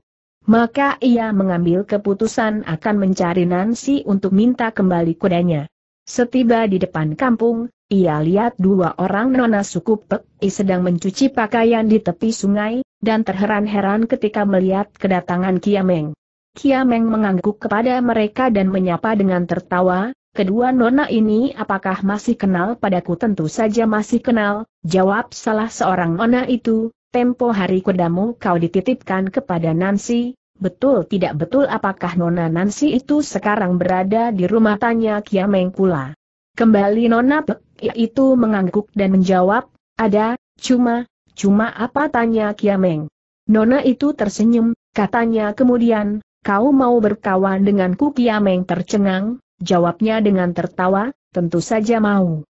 Maka ia mengambil keputusan akan mencari Nancy untuk minta kembali kudanya. Setiba di depan kampung, ia lihat dua orang nona suku Pek sedang mencuci pakaian di tepi sungai, dan terheran-heran ketika melihat kedatangan Kiameng. Kiameng mengangguk kepada mereka dan menyapa dengan tertawa, kedua nona ini apakah masih kenal padaku tentu saja masih kenal, jawab salah seorang nona itu, tempo hari kudamu kau dititipkan kepada Nancy, betul tidak betul apakah nona Nancy itu sekarang berada di rumah tanya Kiameng pula. Kembali Nona Pek, yaitu mengangguk dan menjawab, ada, cuma, cuma apa tanya Kiameng. Nona itu tersenyum, katanya kemudian, kau mau berkawan denganku Kiameng tercengang, jawabnya dengan tertawa, tentu saja mau.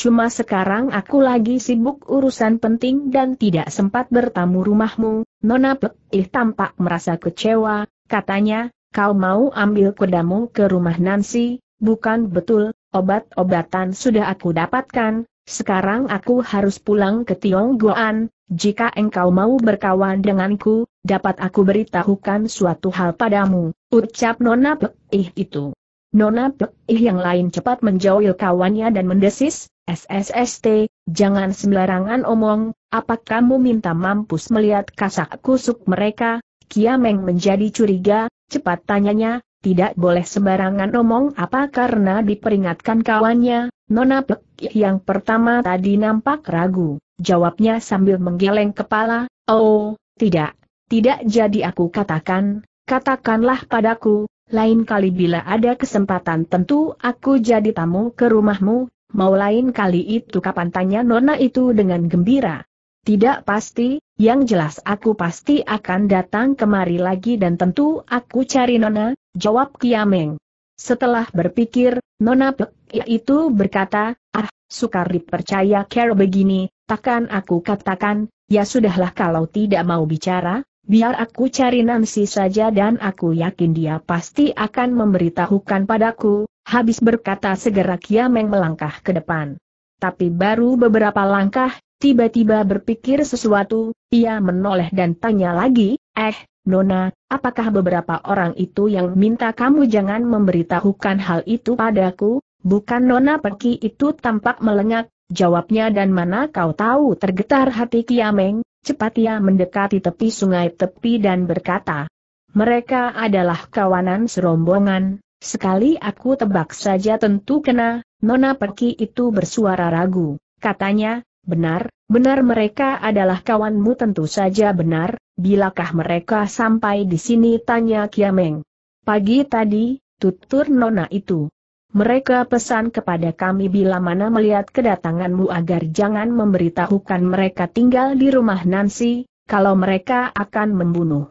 Cuma sekarang aku lagi sibuk urusan penting dan tidak sempat bertamu rumahmu, Nona Pek ih tampak merasa kecewa, katanya, kau mau ambil kudamu ke rumah Nancy, bukan betul, Obat-obatan sudah aku dapatkan, sekarang aku harus pulang ke Tionggoan, jika engkau mau berkawan denganku, dapat aku beritahukan suatu hal padamu, ucap Nona Pekih itu. Nona Pekih yang lain cepat menjauhi kawannya dan mendesis, SSST, jangan sembarangan omong, apa kamu minta mampus melihat kasak kusuk mereka? Kiameng menjadi curiga, cepat tanyanya, tidak boleh sembarangan omong apa karena diperingatkan kawannya, Nona Pek yang pertama tadi nampak ragu, jawabnya sambil menggeleng kepala, oh, tidak, tidak jadi aku katakan, katakanlah padaku, lain kali bila ada kesempatan tentu aku jadi tamu ke rumahmu, mau lain kali itu kapan tanya Nona itu dengan gembira. Tidak pasti, yang jelas aku pasti akan datang kemari lagi dan tentu aku cari Nona, Jawab Kiameng. Setelah berpikir, Nona Pek itu berkata, ah, sukar dipercaya kera begini, takkan aku katakan, ya sudahlah kalau tidak mau bicara, biar aku cari Nansi saja dan aku yakin dia pasti akan memberitahukan padaku, habis berkata segera Kiameng melangkah ke depan. Tapi baru beberapa langkah, tiba-tiba berpikir sesuatu, ia menoleh dan tanya lagi, eh, Nona, apakah beberapa orang itu yang minta kamu jangan memberitahukan hal itu padaku? Bukan Nona Perki itu tampak melengak, jawabnya dan mana kau tahu tergetar hati Kiameng, cepat ia mendekati tepi sungai tepi dan berkata. Mereka adalah kawanan serombongan, sekali aku tebak saja tentu kena, Nona Perki itu bersuara ragu, katanya, Benar, benar mereka adalah kawanmu tentu saja benar, bilakah mereka sampai di sini tanya Kiameng. Pagi tadi, tutur nona itu. Mereka pesan kepada kami bila mana melihat kedatanganmu agar jangan memberitahukan mereka tinggal di rumah Nancy, kalau mereka akan membunuh.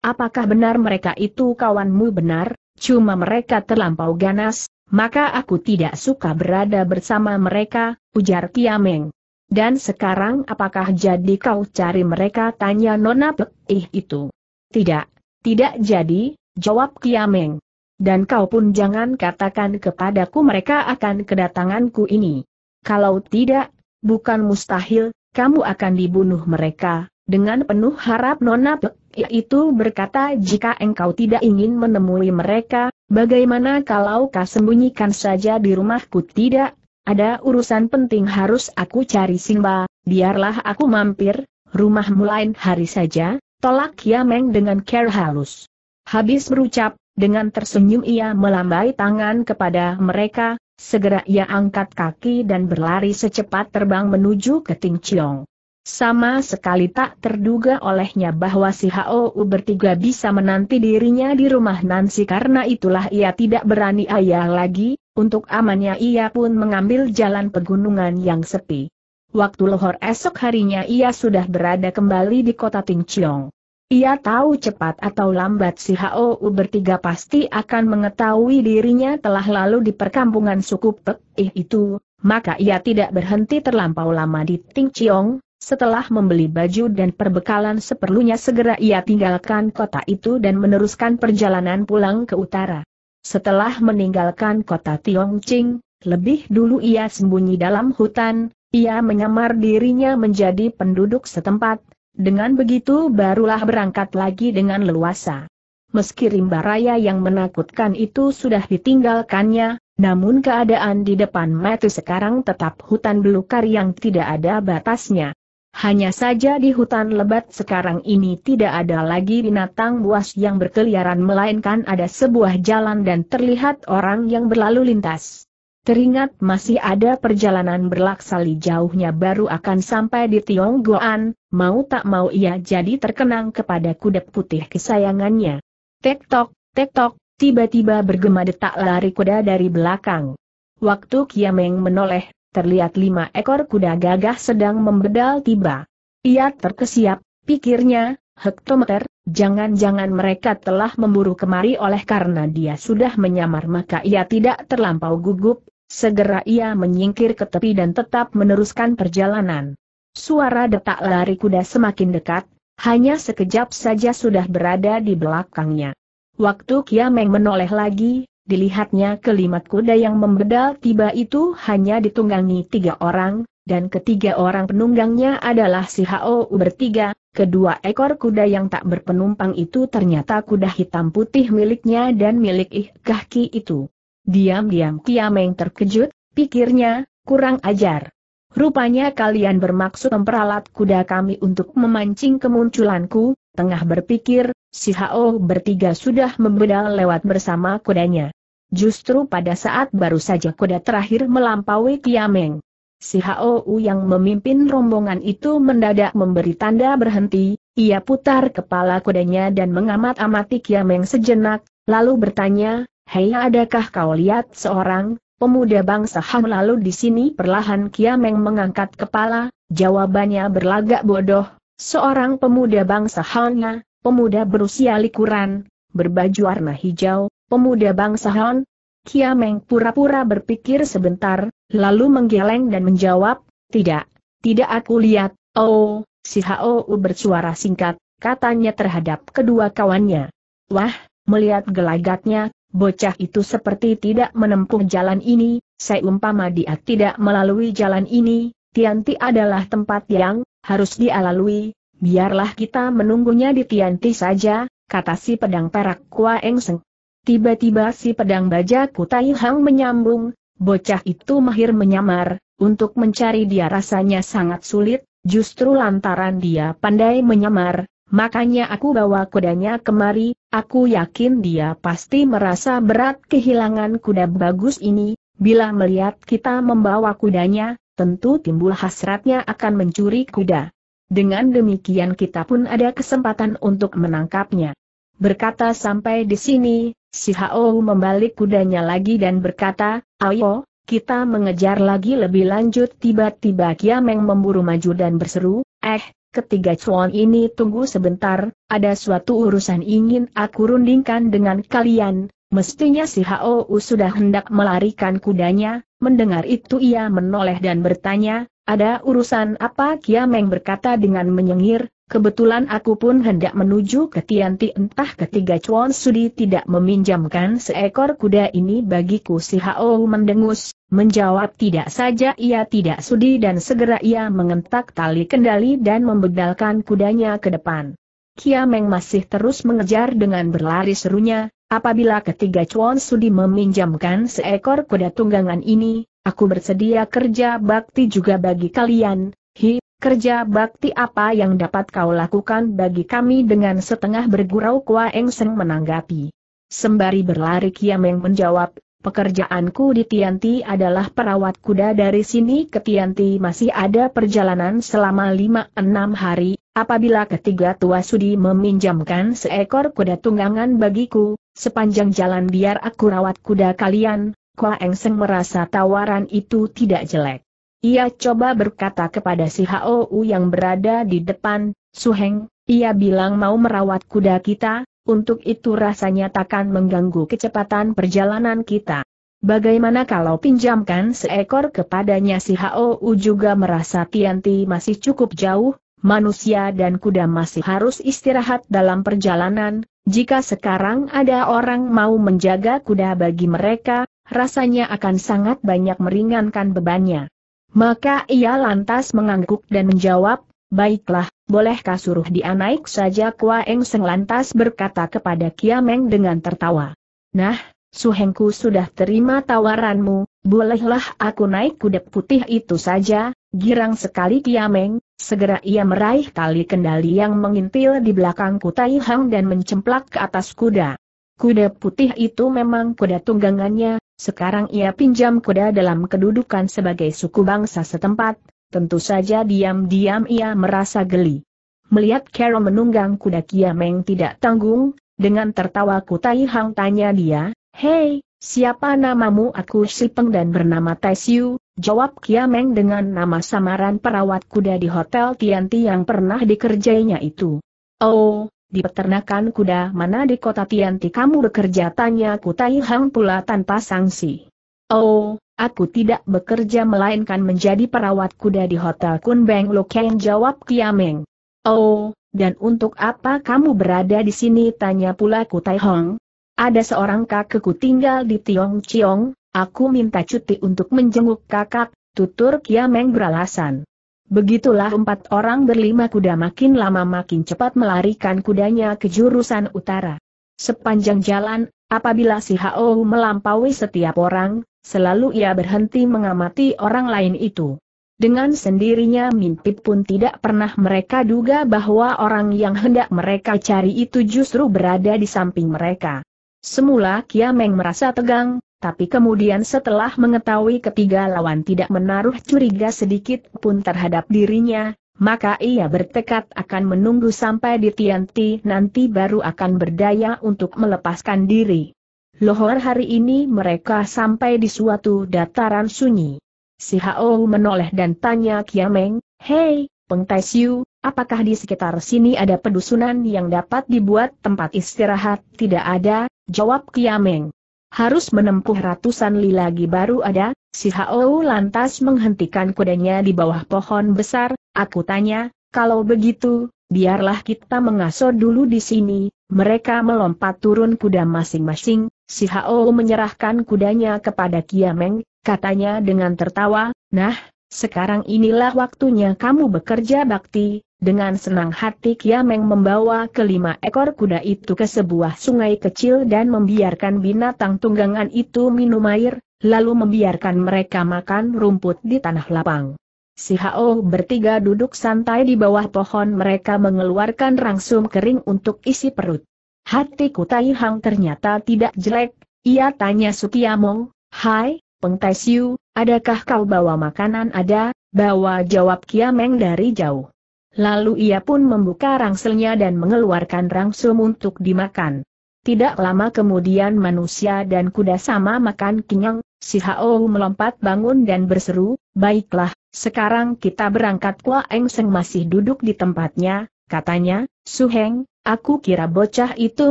Apakah benar mereka itu kawanmu benar, cuma mereka terlampau ganas, maka aku tidak suka berada bersama mereka, ujar Kiameng. Dan sekarang apakah jadi kau cari mereka? Tanya Nona Pek, ih itu. Tidak, tidak jadi, jawab Kiameng. Dan kau pun jangan katakan kepadaku mereka akan kedatanganku ini. Kalau tidak, bukan mustahil, kamu akan dibunuh mereka. Dengan penuh harap Nona Pek itu berkata jika engkau tidak ingin menemui mereka, bagaimana kalau kau sembunyikan saja di rumahku tidak, ada urusan penting harus aku cari Simba, biarlah aku mampir, Rumah lain hari saja, tolak Yameng dengan care halus. Habis berucap, dengan tersenyum ia melambai tangan kepada mereka, segera ia angkat kaki dan berlari secepat terbang menuju ke Ting Chiong. Sama sekali tak terduga olehnya bahwa si Hou bertiga bisa menanti dirinya di rumah Nancy karena itulah ia tidak berani ayah lagi, untuk amannya ia pun mengambil jalan pegunungan yang sepi. Waktu lohor esok harinya ia sudah berada kembali di kota Tingciong. Ia tahu cepat atau lambat si Hou bertiga pasti akan mengetahui dirinya telah lalu di perkampungan suku Pek eh itu, maka ia tidak berhenti terlampau lama di Tingciong. Setelah membeli baju dan perbekalan seperlunya segera ia tinggalkan kota itu dan meneruskan perjalanan pulang ke utara. Setelah meninggalkan kota Ching, lebih dulu ia sembunyi dalam hutan, ia menyamar dirinya menjadi penduduk setempat, dengan begitu barulah berangkat lagi dengan leluasa. Meski rimba raya yang menakutkan itu sudah ditinggalkannya, namun keadaan di depan mata sekarang tetap hutan belukar yang tidak ada batasnya. Hanya saja di hutan lebat sekarang ini tidak ada lagi binatang buas yang berkeliaran melainkan ada sebuah jalan dan terlihat orang yang berlalu lintas. Teringat masih ada perjalanan berlaksali jauhnya baru akan sampai di Tionggoan, mau tak mau ia jadi terkenang kepada kuda putih kesayangannya. Tek-tok, tek-tok, tiba-tiba bergema detak lari kuda dari belakang. Waktu Kiameng menoleh terlihat lima ekor kuda gagah sedang membedal tiba. Ia terkesiap, pikirnya, hektometer, jangan-jangan mereka telah memburu kemari oleh karena dia sudah menyamar maka ia tidak terlampau gugup, segera ia menyingkir ke tepi dan tetap meneruskan perjalanan. Suara detak lari kuda semakin dekat, hanya sekejap saja sudah berada di belakangnya. Waktu Kiameng menoleh lagi, Dilihatnya kelima kuda yang membedal tiba itu hanya ditunggangi tiga orang, dan ketiga orang penunggangnya adalah si Hao bertiga, kedua ekor kuda yang tak berpenumpang itu ternyata kuda hitam putih miliknya dan milik Ih Kahki itu. Diam-diam Kiameng terkejut, pikirnya, kurang ajar. Rupanya kalian bermaksud memperalat kuda kami untuk memancing kemunculanku, tengah berpikir, si Hao bertiga sudah membedal lewat bersama kudanya. Justru pada saat baru saja kuda terakhir melampaui Kiameng. Si Hao yang memimpin rombongan itu mendadak memberi tanda berhenti, ia putar kepala kudanya dan mengamat-amati Kiameng sejenak, lalu bertanya, Hei adakah kau lihat seorang, pemuda bangsa Han lalu di sini perlahan Kiameng mengangkat kepala, jawabannya berlagak bodoh, Seorang pemuda bangsa Hana, pemuda berusia likuran, berbaju warna hijau, pemuda bangsa Han. Kiameng pura-pura berpikir sebentar, lalu menggeleng dan menjawab, tidak, tidak aku lihat, oh, si Hao bersuara singkat, katanya terhadap kedua kawannya. Wah, melihat gelagatnya, bocah itu seperti tidak menempuh jalan ini, Saya umpama dia tidak melalui jalan ini, Tianti adalah tempat yang harus dialalui, biarlah kita menunggunya di Tianti saja, kata si pedang perak Kua Eng Seng. Tiba-tiba si pedang baja Kutai Hang menyambung, bocah itu mahir menyamar, untuk mencari dia rasanya sangat sulit, justru lantaran dia pandai menyamar, makanya aku bawa kudanya kemari, aku yakin dia pasti merasa berat kehilangan kuda bagus ini, bila melihat kita membawa kudanya, tentu timbul hasratnya akan mencuri kuda. Dengan demikian kita pun ada kesempatan untuk menangkapnya. Berkata sampai di sini, si Hao membalik kudanya lagi dan berkata, ayo, kita mengejar lagi lebih lanjut tiba-tiba Kiameng memburu maju dan berseru, eh, ketiga cuan ini tunggu sebentar, ada suatu urusan ingin aku rundingkan dengan kalian, Mestinya si Hao Hou sudah hendak melarikan kudanya, mendengar itu ia menoleh dan bertanya, ada urusan apa Kiameng berkata dengan menyengir, kebetulan aku pun hendak menuju ke Tianti entah ketiga Chuan Sudi tidak meminjamkan seekor kuda ini bagiku si Hao Hou mendengus, menjawab tidak saja ia tidak sudi dan segera ia mengentak tali kendali dan membedalkan kudanya ke depan. Kiameng masih terus mengejar dengan berlari serunya, apabila ketiga Chuan Sudi meminjamkan seekor kuda tunggangan ini, aku bersedia kerja bakti juga bagi kalian, hi, kerja bakti apa yang dapat kau lakukan bagi kami dengan setengah bergurau Kua Eng Seng menanggapi. Sembari berlari Kiameng menjawab, Pekerjaanku di Tianti adalah perawat kuda dari sini ke Tianti masih ada perjalanan selama lima enam hari, apabila ketiga tua sudi meminjamkan seekor kuda tunggangan bagiku, sepanjang jalan biar aku rawat kuda kalian, Kua Engseng merasa tawaran itu tidak jelek. Ia coba berkata kepada si Hou yang berada di depan, Suheng, ia bilang mau merawat kuda kita, untuk itu rasanya takkan mengganggu kecepatan perjalanan kita. Bagaimana kalau pinjamkan seekor kepadanya si Hou juga merasa Tianti masih cukup jauh, manusia dan kuda masih harus istirahat dalam perjalanan, jika sekarang ada orang mau menjaga kuda bagi mereka, rasanya akan sangat banyak meringankan bebannya. Maka ia lantas mengangguk dan menjawab, baiklah, Bolehkah suruh dia naik saja Kua Eng Seng lantas berkata kepada Kiameng dengan tertawa. Nah, Suhengku sudah terima tawaranmu, bolehlah aku naik kuda putih itu saja, girang sekali Kiameng, segera ia meraih tali kendali yang mengintil di belakang Kutai Hang dan mencemplak ke atas kuda. Kuda putih itu memang kuda tunggangannya, sekarang ia pinjam kuda dalam kedudukan sebagai suku bangsa setempat, Tentu saja diam-diam ia merasa geli. Melihat Carol menunggang kuda Kiameng tidak tanggung, dengan tertawa Kutai Hang tanya dia, Hei, siapa namamu aku Si Peng dan bernama Taisiu, jawab Kiameng dengan nama samaran perawat kuda di Hotel Tianti yang pernah dikerjainya itu. Oh, di peternakan kuda mana di kota Tianti kamu bekerja tanya Kutai Hang pula tanpa sanksi. Oh, aku tidak bekerja melainkan menjadi perawat kuda di Hotel Kunbeng Loken jawab Kiameng. Oh, dan untuk apa kamu berada di sini tanya pula Kutai Hong. Ada seorang kakekku tinggal di Tiong Chiong, aku minta cuti untuk menjenguk kakak, tutur Kiameng beralasan. Begitulah empat orang berlima kuda makin lama makin cepat melarikan kudanya ke jurusan utara. Sepanjang jalan, apabila si Hao melampaui setiap orang, selalu ia berhenti mengamati orang lain itu. Dengan sendirinya mimpi pun tidak pernah mereka duga bahwa orang yang hendak mereka cari itu justru berada di samping mereka. Semula Kiameng merasa tegang, tapi kemudian setelah mengetahui ketiga lawan tidak menaruh curiga sedikit pun terhadap dirinya, maka ia bertekad akan menunggu sampai di Tianti nanti baru akan berdaya untuk melepaskan diri. Lohor hari ini mereka sampai di suatu dataran sunyi. Si Hao menoleh dan tanya Kiameng, Hei, Peng Taisiu, apakah di sekitar sini ada pedusunan yang dapat dibuat tempat istirahat? Tidak ada, jawab Kiameng. Harus menempuh ratusan li lagi baru ada, si Hao lantas menghentikan kudanya di bawah pohon besar, aku tanya, kalau begitu, biarlah kita mengaso dulu di sini, mereka melompat turun kuda masing-masing, Si Hao menyerahkan kudanya kepada Kiameng, katanya dengan tertawa, nah, sekarang inilah waktunya kamu bekerja bakti, dengan senang hati Kiameng membawa kelima ekor kuda itu ke sebuah sungai kecil dan membiarkan binatang tunggangan itu minum air, lalu membiarkan mereka makan rumput di tanah lapang. Si Hao bertiga duduk santai di bawah pohon mereka mengeluarkan rangsum kering untuk isi perut. Hati Kutai Hang ternyata tidak jelek, ia tanya Sukiamong, Hai, Peng Taisiu, adakah kau bawa makanan ada, bawa jawab Kiameng dari jauh. Lalu ia pun membuka rangselnya dan mengeluarkan rangsum untuk dimakan. Tidak lama kemudian manusia dan kuda sama makan kenyang, si Hao melompat bangun dan berseru, Baiklah, sekarang kita berangkat Kua Eng Seng masih duduk di tempatnya, Katanya, Suheng, aku kira bocah itu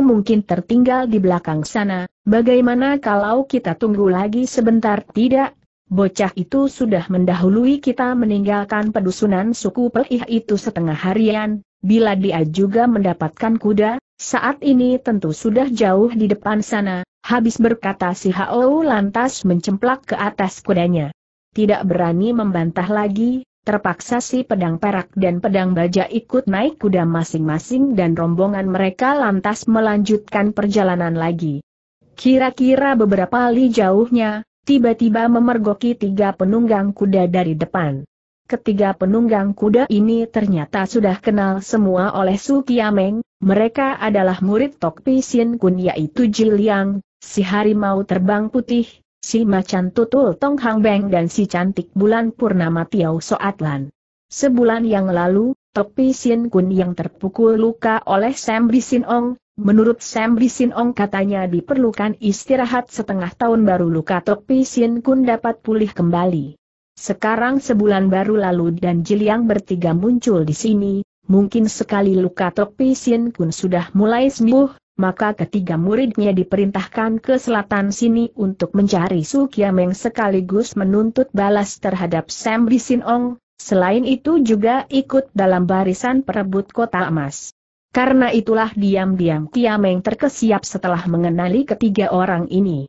mungkin tertinggal di belakang sana, bagaimana kalau kita tunggu lagi sebentar tidak? Bocah itu sudah mendahului kita meninggalkan pedusunan suku Pelih itu setengah harian, bila dia juga mendapatkan kuda, saat ini tentu sudah jauh di depan sana, habis berkata si Hao lantas mencemplak ke atas kudanya. Tidak berani membantah lagi, Terpaksa si pedang perak dan pedang baja ikut naik kuda masing-masing dan rombongan mereka lantas melanjutkan perjalanan lagi. Kira-kira beberapa li jauhnya, tiba-tiba memergoki tiga penunggang kuda dari depan. Ketiga penunggang kuda ini ternyata sudah kenal semua oleh Su Kiameng, mereka adalah murid Tok Pisin Kun yaitu Ji Liang, si harimau terbang putih, si macan tutul Tong Hang Beng dan si cantik bulan purnama Tiau Soatlan. Sebulan yang lalu, Topi Sin Kun yang terpukul luka oleh Sam Brisin Ong, menurut Sam Brisin Ong katanya diperlukan istirahat setengah tahun baru luka Topi Sin Kun dapat pulih kembali. Sekarang sebulan baru lalu dan Jiliang bertiga muncul di sini, mungkin sekali luka Topi Sin Kun sudah mulai sembuh, maka ketiga muridnya diperintahkan ke selatan sini untuk mencari Su Kiameng sekaligus menuntut balas terhadap Sam Ong. selain itu juga ikut dalam barisan perebut kota emas. Karena itulah diam-diam Kiameng terkesiap setelah mengenali ketiga orang ini.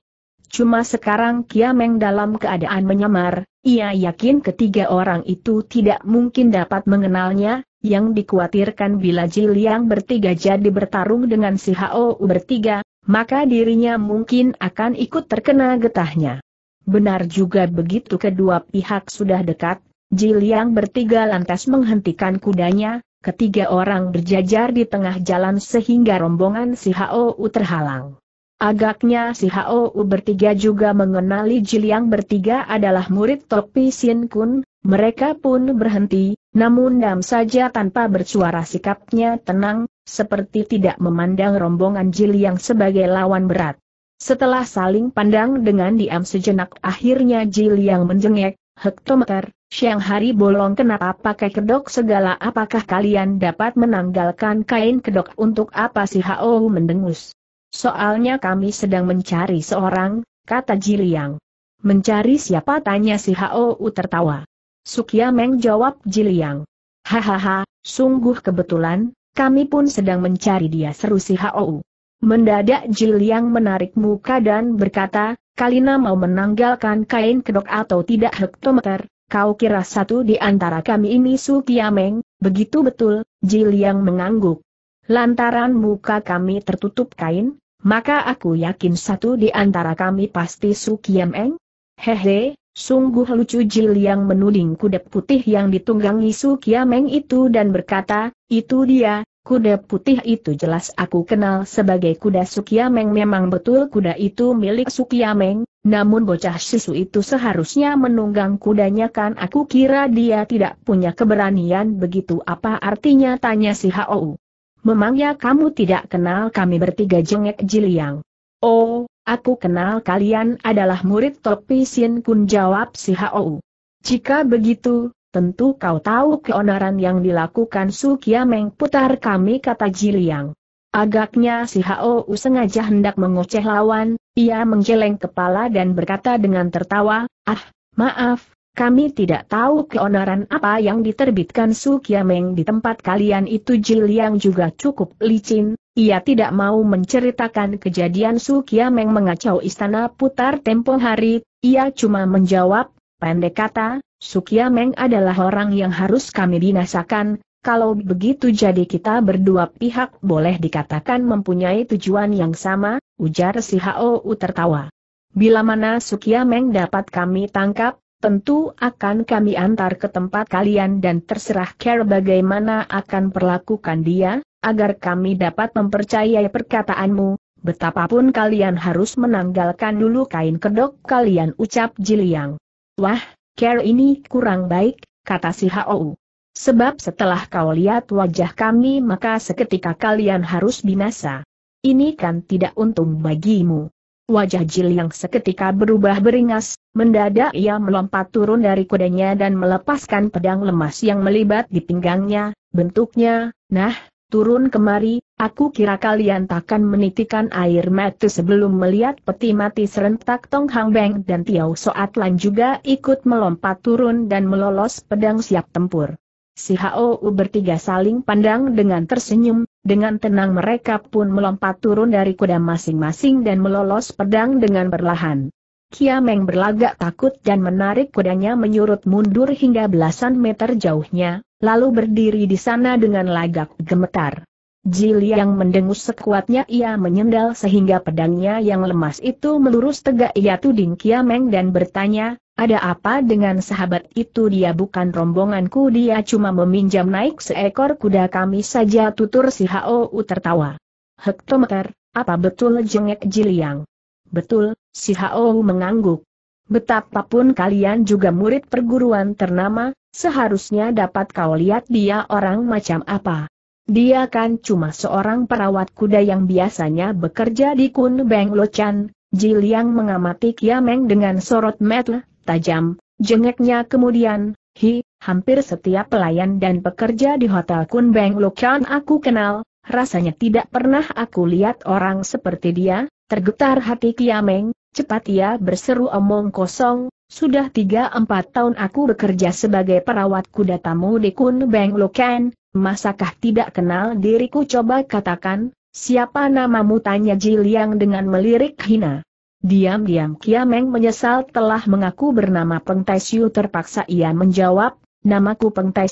Cuma sekarang Kiameng dalam keadaan menyamar, ia yakin ketiga orang itu tidak mungkin dapat mengenalnya, yang dikhawatirkan bila Jiliang bertiga jadi bertarung dengan si Hao bertiga, maka dirinya mungkin akan ikut terkena getahnya. Benar juga begitu kedua pihak sudah dekat, Jiliang bertiga lantas menghentikan kudanya, ketiga orang berjajar di tengah jalan sehingga rombongan si Hao terhalang. Agaknya si Hao bertiga juga mengenali Jiliang bertiga adalah murid topi Pisin Kun, mereka pun berhenti, namun dam saja tanpa bersuara sikapnya tenang, seperti tidak memandang rombongan Jil yang sebagai lawan berat. Setelah saling pandang dengan diam sejenak akhirnya Jil yang menjengek, hektometer, siang hari bolong kenapa pakai kedok segala apakah kalian dapat menanggalkan kain kedok untuk apa si Hao mendengus. Soalnya kami sedang mencari seorang, kata Jil yang. Mencari siapa tanya si Hao tertawa. Sukia Meng jawab Jiliang. Hahaha, sungguh kebetulan, kami pun sedang mencari dia seru si Hou. Mendadak Jiliang menarik muka dan berkata, Kalina mau menanggalkan kain kedok atau tidak hektometer, kau kira satu di antara kami ini Sukia Meng, begitu betul, Jiliang mengangguk. Lantaran muka kami tertutup kain, maka aku yakin satu di antara kami pasti Sukiameng, Hehe, Sungguh lucu Jil yang menuding kuda putih yang ditunggangi Su Kiameng itu dan berkata, itu dia, kuda putih itu jelas aku kenal sebagai kuda Su Kiameng memang betul kuda itu milik Su Kiameng, namun bocah susu itu seharusnya menunggang kudanya kan aku kira dia tidak punya keberanian begitu apa artinya tanya si Hao. Memangnya kamu tidak kenal kami bertiga jengek yang? Oh, Aku kenal kalian adalah murid Topi Sin Kun jawab si Hou. Jika begitu, tentu kau tahu keonaran yang dilakukan Su Kiameng putar kami kata Jiliang. Agaknya si Hou sengaja hendak mengoceh lawan, ia menggeleng kepala dan berkata dengan tertawa, ah, maaf, kami tidak tahu keonaran apa yang diterbitkan Su Kiameng di tempat kalian itu Ji Liang juga cukup licin, ia tidak mau menceritakan kejadian Su Kiameng mengacau istana putar tempo hari, ia cuma menjawab, pendek kata, Su Kiameng adalah orang yang harus kami binasakan, kalau begitu jadi kita berdua pihak boleh dikatakan mempunyai tujuan yang sama, ujar si Hou tertawa. Bila mana Su Kiameng dapat kami tangkap, tentu akan kami antar ke tempat kalian dan terserah care bagaimana akan perlakukan dia, agar kami dapat mempercayai perkataanmu, betapapun kalian harus menanggalkan dulu kain kedok kalian ucap Jiliang. Wah, care ini kurang baik, kata si Hou. Sebab setelah kau lihat wajah kami maka seketika kalian harus binasa. Ini kan tidak untung bagimu. Wajah Jil yang seketika berubah beringas, mendadak ia melompat turun dari kudanya dan melepaskan pedang lemas yang melibat di pinggangnya, bentuknya, nah, turun kemari, aku kira kalian takkan menitikan air mata sebelum melihat peti mati serentak Tong Hang Beng dan Tiao Soat Lan juga ikut melompat turun dan melolos pedang siap tempur. Si Hao bertiga saling pandang dengan tersenyum, dengan tenang mereka pun melompat turun dari kuda masing-masing dan melolos pedang dengan perlahan. Kiameng berlagak takut dan menarik kudanya menyurut mundur hingga belasan meter jauhnya, lalu berdiri di sana dengan lagak gemetar. Jili yang mendengus sekuatnya ia menyendal sehingga pedangnya yang lemas itu melurus tegak ia tuding Kiameng dan bertanya, ada apa dengan sahabat itu dia bukan rombonganku dia cuma meminjam naik seekor kuda kami saja tutur si Hou tertawa. Hektometer, apa betul jengek Jiliang? Betul, si Hou mengangguk. Betapapun kalian juga murid perguruan ternama, seharusnya dapat kau lihat dia orang macam apa. Dia kan cuma seorang perawat kuda yang biasanya bekerja di Kun Beng Lochan, Jiliang mengamati Kiameng dengan sorot mata, tajam, jengeknya kemudian, hi, hampir setiap pelayan dan pekerja di Hotel Kun Kunbeng Lukan aku kenal, rasanya tidak pernah aku lihat orang seperti dia, tergetar hati Kiameng, cepat ia berseru omong kosong, sudah tiga empat tahun aku bekerja sebagai perawat kuda tamu di Kun Kunbeng Lukan, masakah tidak kenal diriku coba katakan, siapa namamu tanya Jiliang dengan melirik hina. Diam-diam Kiameng menyesal telah mengaku bernama Peng Tai terpaksa ia menjawab, namaku Peng Tai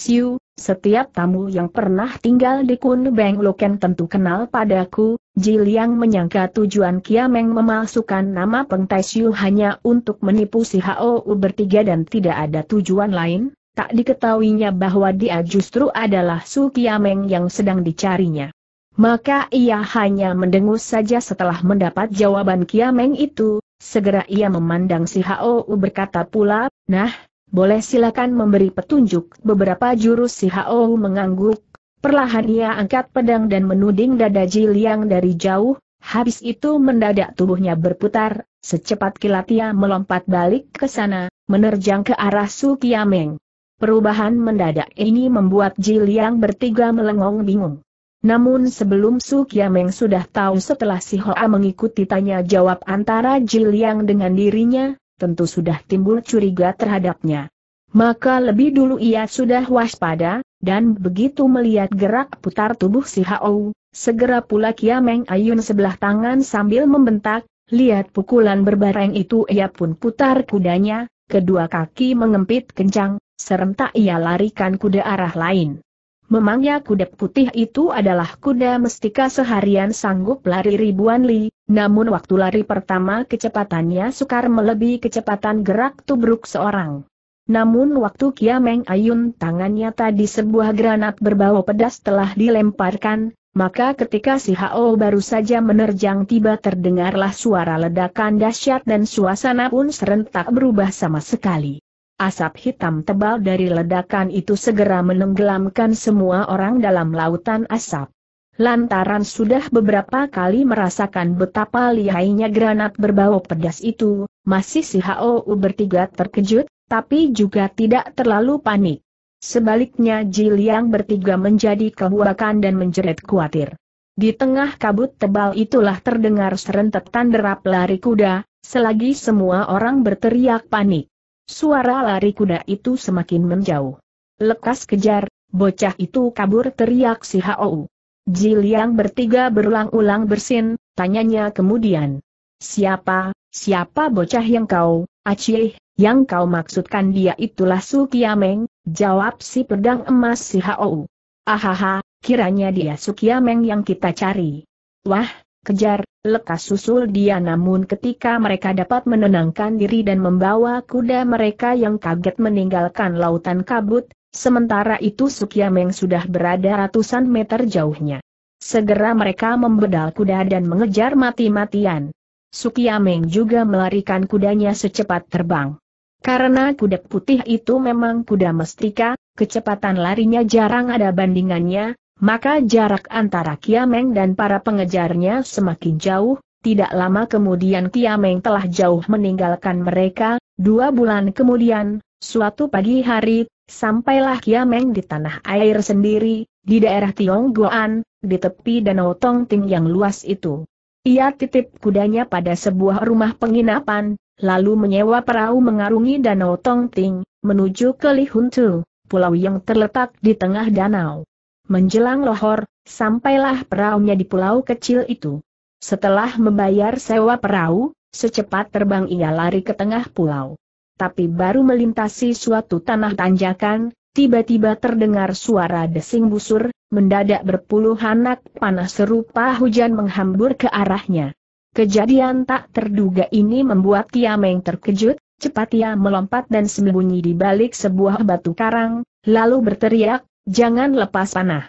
setiap tamu yang pernah tinggal di Kun Beng Loken tentu kenal padaku, Jiliang menyangka tujuan Kiameng memalsukan nama Peng Tai hanya untuk menipu si Hou bertiga dan tidak ada tujuan lain, tak diketahuinya bahwa dia justru adalah Su Kiameng yang sedang dicarinya. Maka ia hanya mendengus saja setelah mendapat jawaban Kiameng itu, segera ia memandang si Hou berkata pula, nah, boleh silakan memberi petunjuk. Beberapa jurus si Hou mengangguk, perlahan ia angkat pedang dan menuding dada Ji Liang dari jauh, habis itu mendadak tubuhnya berputar, secepat kilat ia melompat balik ke sana, menerjang ke arah Su Kiameng. Perubahan mendadak ini membuat Ji Liang bertiga melengong bingung. Namun sebelum Su Kiameng sudah tahu setelah si Hoa mengikuti tanya jawab antara Jiliang Yang dengan dirinya, tentu sudah timbul curiga terhadapnya. Maka lebih dulu ia sudah waspada, dan begitu melihat gerak putar tubuh si Hao, segera pula Kiameng Ayun sebelah tangan sambil membentak, lihat pukulan berbareng itu ia pun putar kudanya, kedua kaki mengempit kencang, serentak ia larikan kuda arah lain. Memangnya kuda putih itu adalah kuda mestika seharian sanggup lari ribuan li, namun waktu lari pertama kecepatannya sukar melebihi kecepatan gerak tubruk seorang. Namun waktu Kia Meng Ayun tangannya tadi sebuah granat berbau pedas telah dilemparkan, maka ketika si Hao baru saja menerjang tiba terdengarlah suara ledakan dahsyat dan suasana pun serentak berubah sama sekali. Asap hitam tebal dari ledakan itu segera menenggelamkan semua orang dalam lautan asap. Lantaran sudah beberapa kali merasakan betapa lihainya granat berbau pedas itu, masih si HOU bertiga terkejut, tapi juga tidak terlalu panik. Sebaliknya yang bertiga menjadi kehuakan dan menjerit khawatir. Di tengah kabut tebal itulah terdengar serentetan derap lari kuda, selagi semua orang berteriak panik. Suara lari kuda itu semakin menjauh. Lekas kejar, bocah itu kabur teriak si Hou. Ji Liang bertiga berulang-ulang bersin, tanyanya kemudian. Siapa, siapa bocah yang kau, Acih, yang kau maksudkan dia itulah Su Kiameng, jawab si pedang emas si Hou. Ahaha, kiranya dia Su Kiameng yang kita cari. Wah, kejar, lekas susul dia namun ketika mereka dapat menenangkan diri dan membawa kuda mereka yang kaget meninggalkan lautan kabut, sementara itu Sukiameng sudah berada ratusan meter jauhnya. Segera mereka membedal kuda dan mengejar mati-matian. Sukiameng juga melarikan kudanya secepat terbang. Karena kuda putih itu memang kuda mestika, kecepatan larinya jarang ada bandingannya, maka jarak antara Kiameng dan para pengejarnya semakin jauh, tidak lama kemudian Kiameng telah jauh meninggalkan mereka, dua bulan kemudian, suatu pagi hari, sampailah Kiameng di tanah air sendiri, di daerah Tionggoan, di tepi danau Tongting yang luas itu. Ia titip kudanya pada sebuah rumah penginapan, lalu menyewa perahu mengarungi Danau Tongting, menuju ke Lihuntu, pulau yang terletak di tengah danau. Menjelang Lohor, sampailah peraunya di pulau kecil itu. Setelah membayar sewa perahu, secepat terbang ia lari ke tengah pulau. Tapi baru melintasi suatu tanah tanjakan, tiba-tiba terdengar suara desing busur, mendadak berpuluh anak panah serupa hujan menghambur ke arahnya. Kejadian tak terduga ini membuat Tiameng terkejut, cepat ia melompat dan sembunyi di balik sebuah batu karang, lalu berteriak, Jangan lepas panah.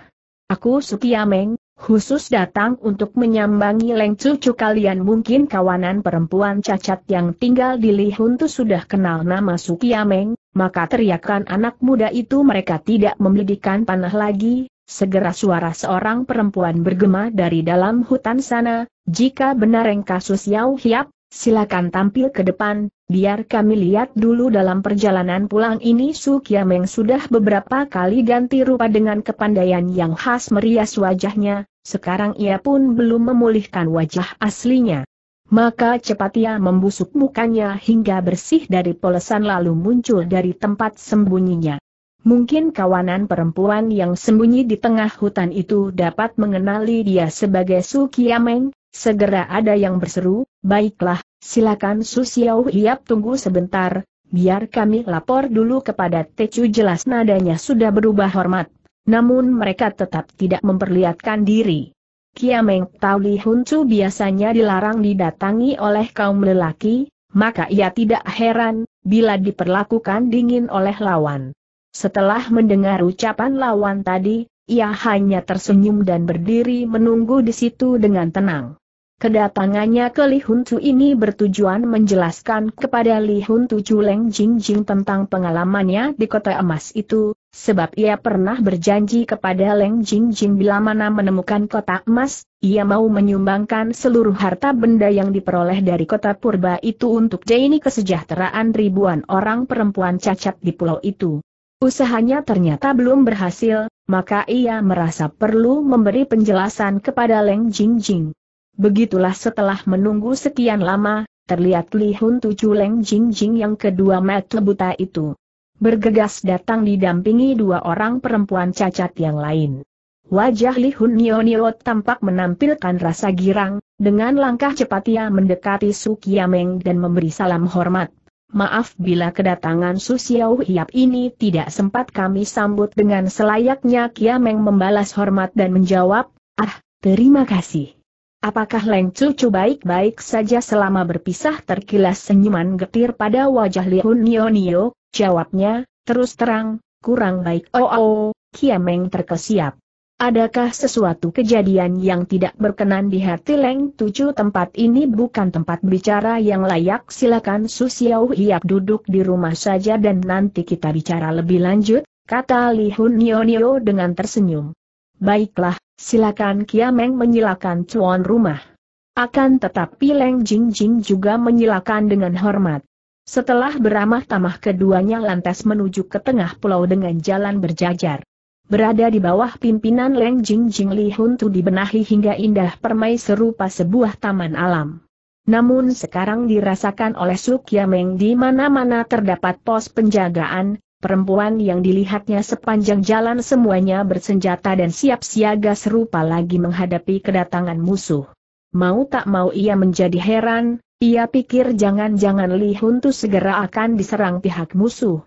Aku Sukiameng, khusus datang untuk menyambangi Leng Cucu kalian mungkin kawanan perempuan cacat yang tinggal di Lihuntu sudah kenal nama Sukiameng, maka teriakan anak muda itu mereka tidak membelikan panah lagi, segera suara seorang perempuan bergema dari dalam hutan sana, jika benar yang kasus Yau Hiap, silakan tampil ke depan, Biar kami lihat dulu dalam perjalanan pulang ini Su sudah beberapa kali ganti rupa dengan kepandaian yang khas merias wajahnya, sekarang ia pun belum memulihkan wajah aslinya. Maka cepat ia membusuk mukanya hingga bersih dari polesan lalu muncul dari tempat sembunyinya. Mungkin kawanan perempuan yang sembunyi di tengah hutan itu dapat mengenali dia sebagai Su segera ada yang berseru, baiklah, Silakan Xiao Hiap tunggu sebentar, biar kami lapor dulu kepada Tecu jelas nadanya sudah berubah hormat. Namun mereka tetap tidak memperlihatkan diri. Kiameng Tau Li Hun Chu biasanya dilarang didatangi oleh kaum lelaki, maka ia tidak heran bila diperlakukan dingin oleh lawan. Setelah mendengar ucapan lawan tadi, ia hanya tersenyum dan berdiri menunggu di situ dengan tenang. Kedatangannya ke Li Hun Tzu ini bertujuan menjelaskan kepada Li Hun Tzu Culeng Jing Jing tentang pengalamannya di kota emas itu, sebab ia pernah berjanji kepada Leng Jing Jing bila mana menemukan kota emas, ia mau menyumbangkan seluruh harta benda yang diperoleh dari kota purba itu untuk Jaini kesejahteraan ribuan orang perempuan cacat di pulau itu. Usahanya ternyata belum berhasil, maka ia merasa perlu memberi penjelasan kepada Leng Jing Jing. Begitulah setelah menunggu sekian lama, terlihat Li Hun Tuju Leng Jing Jing yang kedua mata buta itu. Bergegas datang didampingi dua orang perempuan cacat yang lain. Wajah Li Hun Nio Nio tampak menampilkan rasa girang, dengan langkah cepat ia mendekati Su Kiameng dan memberi salam hormat. Maaf bila kedatangan Su Xiao Hiap ini tidak sempat kami sambut dengan selayaknya Kiameng membalas hormat dan menjawab, ah, terima kasih. Apakah Leng Cucu baik-baik saja selama berpisah terkilas senyuman getir pada wajah Lihun Nio. jawabnya, terus terang, kurang baik oh oh, Kiameng terkesiap. Adakah sesuatu kejadian yang tidak berkenan di hati Leng Tuju tempat ini bukan tempat bicara yang layak silakan Susiau Hiap duduk di rumah saja dan nanti kita bicara lebih lanjut, kata Li Hun Nio dengan tersenyum. Baiklah, silakan Kiameng menyilakan tuan rumah. Akan tetapi Leng Jing Jing juga menyilakan dengan hormat. Setelah beramah tamah keduanya lantas menuju ke tengah pulau dengan jalan berjajar. Berada di bawah pimpinan Leng Jing Jing Li Hun Tu dibenahi hingga indah permai serupa sebuah taman alam. Namun sekarang dirasakan oleh Su Kiameng di mana-mana terdapat pos penjagaan, perempuan yang dilihatnya sepanjang jalan semuanya bersenjata dan siap siaga serupa lagi menghadapi kedatangan musuh. Mau tak mau ia menjadi heran, ia pikir jangan-jangan Li Hun segera akan diserang pihak musuh.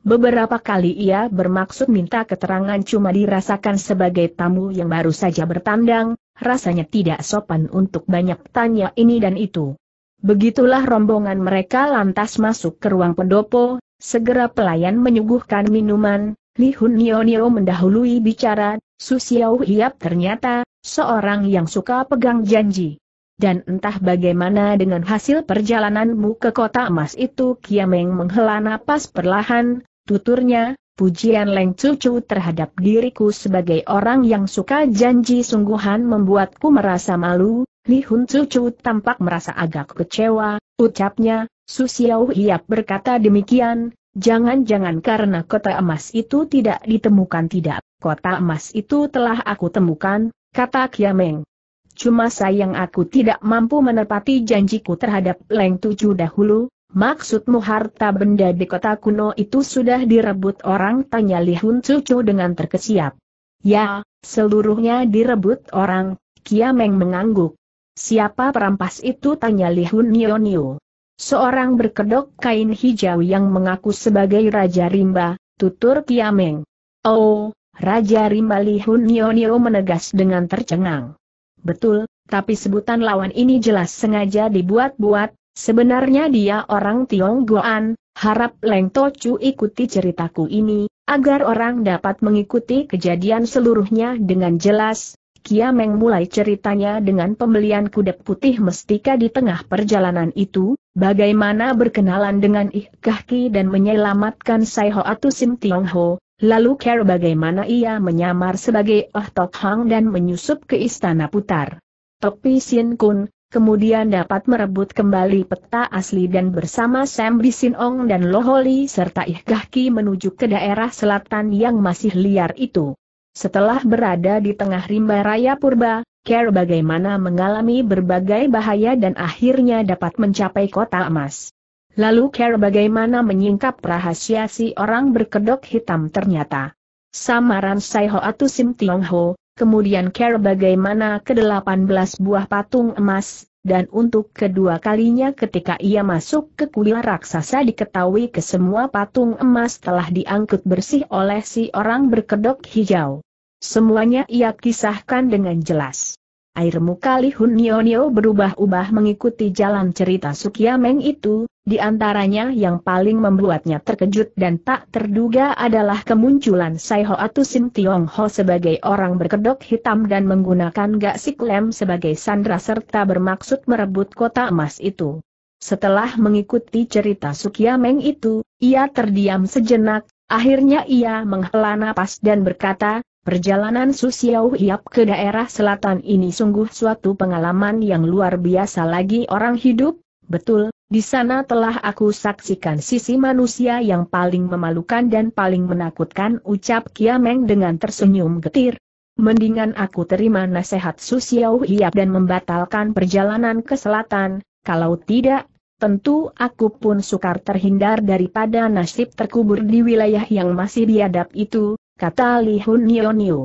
Beberapa kali ia bermaksud minta keterangan cuma dirasakan sebagai tamu yang baru saja bertandang, rasanya tidak sopan untuk banyak tanya ini dan itu. Begitulah rombongan mereka lantas masuk ke ruang pendopo, Segera pelayan menyuguhkan minuman, Li Hun Nio Nio mendahului bicara, Su Xiao Hiap ternyata, seorang yang suka pegang janji. Dan entah bagaimana dengan hasil perjalananmu ke kota emas itu Kiameng menghela napas perlahan, tuturnya, pujian Leng Cucu terhadap diriku sebagai orang yang suka janji sungguhan membuatku merasa malu, Li Hun Cucu tampak merasa agak kecewa, ucapnya, Xiao Hiap berkata demikian, jangan-jangan karena kota emas itu tidak ditemukan tidak, kota emas itu telah aku temukan, kata Kiameng. Cuma sayang aku tidak mampu menepati janjiku terhadap Leng Tujuh dahulu, maksudmu harta benda di kota kuno itu sudah direbut orang tanya Lihun Cucu dengan terkesiap. Ya, seluruhnya direbut orang, Kiameng mengangguk. Siapa perampas itu tanya Lihun Nio. Seorang berkedok kain hijau yang mengaku sebagai Raja Rimba, tutur Kiameng. Oh, Raja Rimba Li Hun Nio Nio menegas dengan tercengang. Betul, tapi sebutan lawan ini jelas sengaja dibuat-buat, sebenarnya dia orang Tionggoan, harap Leng Tocu ikuti ceritaku ini, agar orang dapat mengikuti kejadian seluruhnya dengan jelas, Kiameng mulai ceritanya dengan pembelian kuda putih mestika di tengah perjalanan itu, bagaimana berkenalan dengan Ih Kahki dan menyelamatkan Sai Ho atau Sim Tiong Ho, lalu care bagaimana ia menyamar sebagai Oh Tok Hang dan menyusup ke Istana Putar. Topi Sin Kun, kemudian dapat merebut kembali peta asli dan bersama Sam Ong dan Loholi serta Ih Kahki menuju ke daerah selatan yang masih liar itu. Setelah berada di tengah rimba raya purba, Care bagaimana mengalami berbagai bahaya dan akhirnya dapat mencapai kota emas. Lalu Care bagaimana menyingkap rahasia si orang berkedok hitam ternyata. Samaran Saiho atau Sim Tiong Ho, kemudian Care bagaimana ke-18 buah patung emas, dan untuk kedua kalinya ketika ia masuk ke kuil raksasa diketahui ke semua patung emas telah diangkut bersih oleh si orang berkedok hijau. Semuanya ia kisahkan dengan jelas. Air muka Li Hun Nio Nio berubah-ubah mengikuti jalan cerita Sukiameng itu, di antaranya yang paling membuatnya terkejut dan tak terduga adalah kemunculan Sai Ho Atu Sim Tiong Ho sebagai orang berkedok hitam dan menggunakan gak siklem sebagai sandra serta bermaksud merebut kota emas itu. Setelah mengikuti cerita Sukiameng itu, ia terdiam sejenak, akhirnya ia menghela napas dan berkata, Perjalanan Susiau Hiap ke daerah selatan ini sungguh suatu pengalaman yang luar biasa lagi orang hidup, betul, di sana telah aku saksikan sisi manusia yang paling memalukan dan paling menakutkan ucap Kiameng dengan tersenyum getir. Mendingan aku terima nasihat Susiau Hiap dan membatalkan perjalanan ke selatan, kalau tidak, tentu aku pun sukar terhindar daripada nasib terkubur di wilayah yang masih diadap itu, kata Li Hun Nio Nio.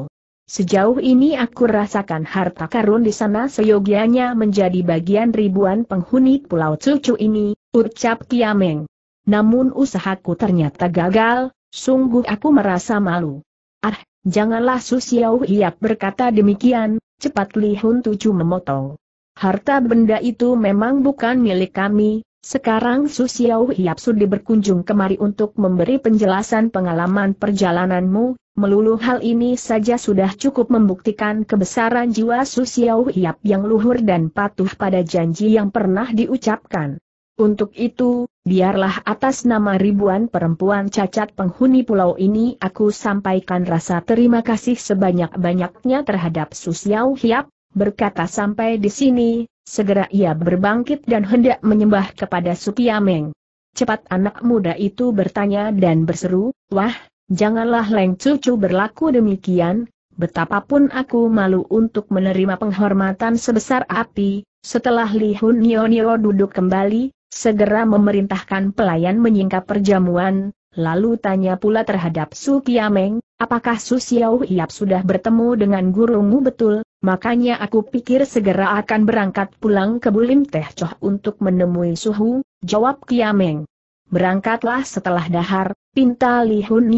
Sejauh ini aku rasakan harta karun di sana seyogianya menjadi bagian ribuan penghuni Pulau Cucu ini, ucap Kiameng. Namun usahaku ternyata gagal, sungguh aku merasa malu. Ah, janganlah Susiau Hiap berkata demikian, cepat Li Hun Tucu memotong. Harta benda itu memang bukan milik kami, sekarang Susiau Hiap sudah berkunjung kemari untuk memberi penjelasan pengalaman perjalananmu, Melulu hal ini saja sudah cukup membuktikan kebesaran jiwa Susiau Hiap yang luhur dan patuh pada janji yang pernah diucapkan. Untuk itu, biarlah atas nama ribuan perempuan cacat penghuni pulau ini aku sampaikan rasa terima kasih sebanyak-banyaknya terhadap Susiau Hiap, berkata sampai di sini, segera ia berbangkit dan hendak menyembah kepada Supiameng. Cepat anak muda itu bertanya dan berseru, wah, Janganlah Leng Cucu berlaku demikian, betapapun aku malu untuk menerima penghormatan sebesar api, setelah Li Hun Nio Nio duduk kembali, segera memerintahkan pelayan menyingkap perjamuan, lalu tanya pula terhadap Su Kiameng, apakah Su Xiao Hiap sudah bertemu dengan gurumu betul, makanya aku pikir segera akan berangkat pulang ke Bulim Teh Coh untuk menemui Suhu, jawab Kiameng. Berangkatlah setelah dahar, pinta Li Hun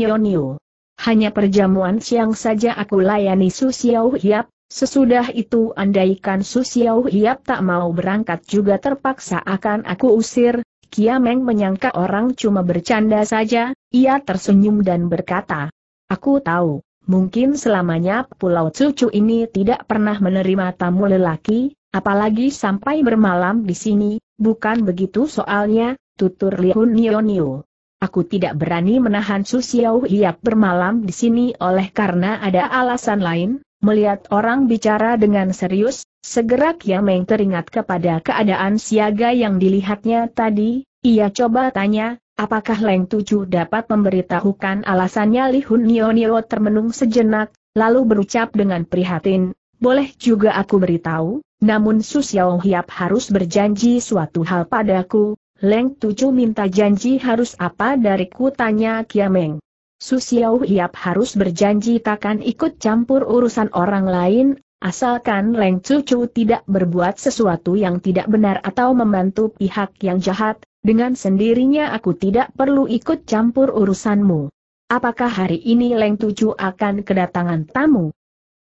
Hanya perjamuan siang saja aku layani Su Xiao Hiap, sesudah itu andaikan Su Xiao Hiap tak mau berangkat juga terpaksa akan aku usir, Kiameng menyangka orang cuma bercanda saja, ia tersenyum dan berkata, Aku tahu, mungkin selamanya Pulau Cucu ini tidak pernah menerima tamu lelaki, Apalagi sampai bermalam di sini, bukan begitu soalnya, tutur Lihun Nio. Aku tidak berani menahan Susiau Hiap bermalam di sini oleh karena ada alasan lain, melihat orang bicara dengan serius, segera Kiameng teringat kepada keadaan siaga yang dilihatnya tadi, ia coba tanya, apakah Leng Tuju dapat memberitahukan alasannya Lihun Nio termenung sejenak, lalu berucap dengan prihatin, boleh juga aku beritahu, namun Xiao Hiap harus berjanji suatu hal padaku, Leng Tucu minta janji harus apa dariku tanya Kiameng. Xiao Hiap harus berjanji takkan ikut campur urusan orang lain, asalkan Leng Tucu tidak berbuat sesuatu yang tidak benar atau membantu pihak yang jahat, dengan sendirinya aku tidak perlu ikut campur urusanmu. Apakah hari ini Leng Tucu akan kedatangan tamu?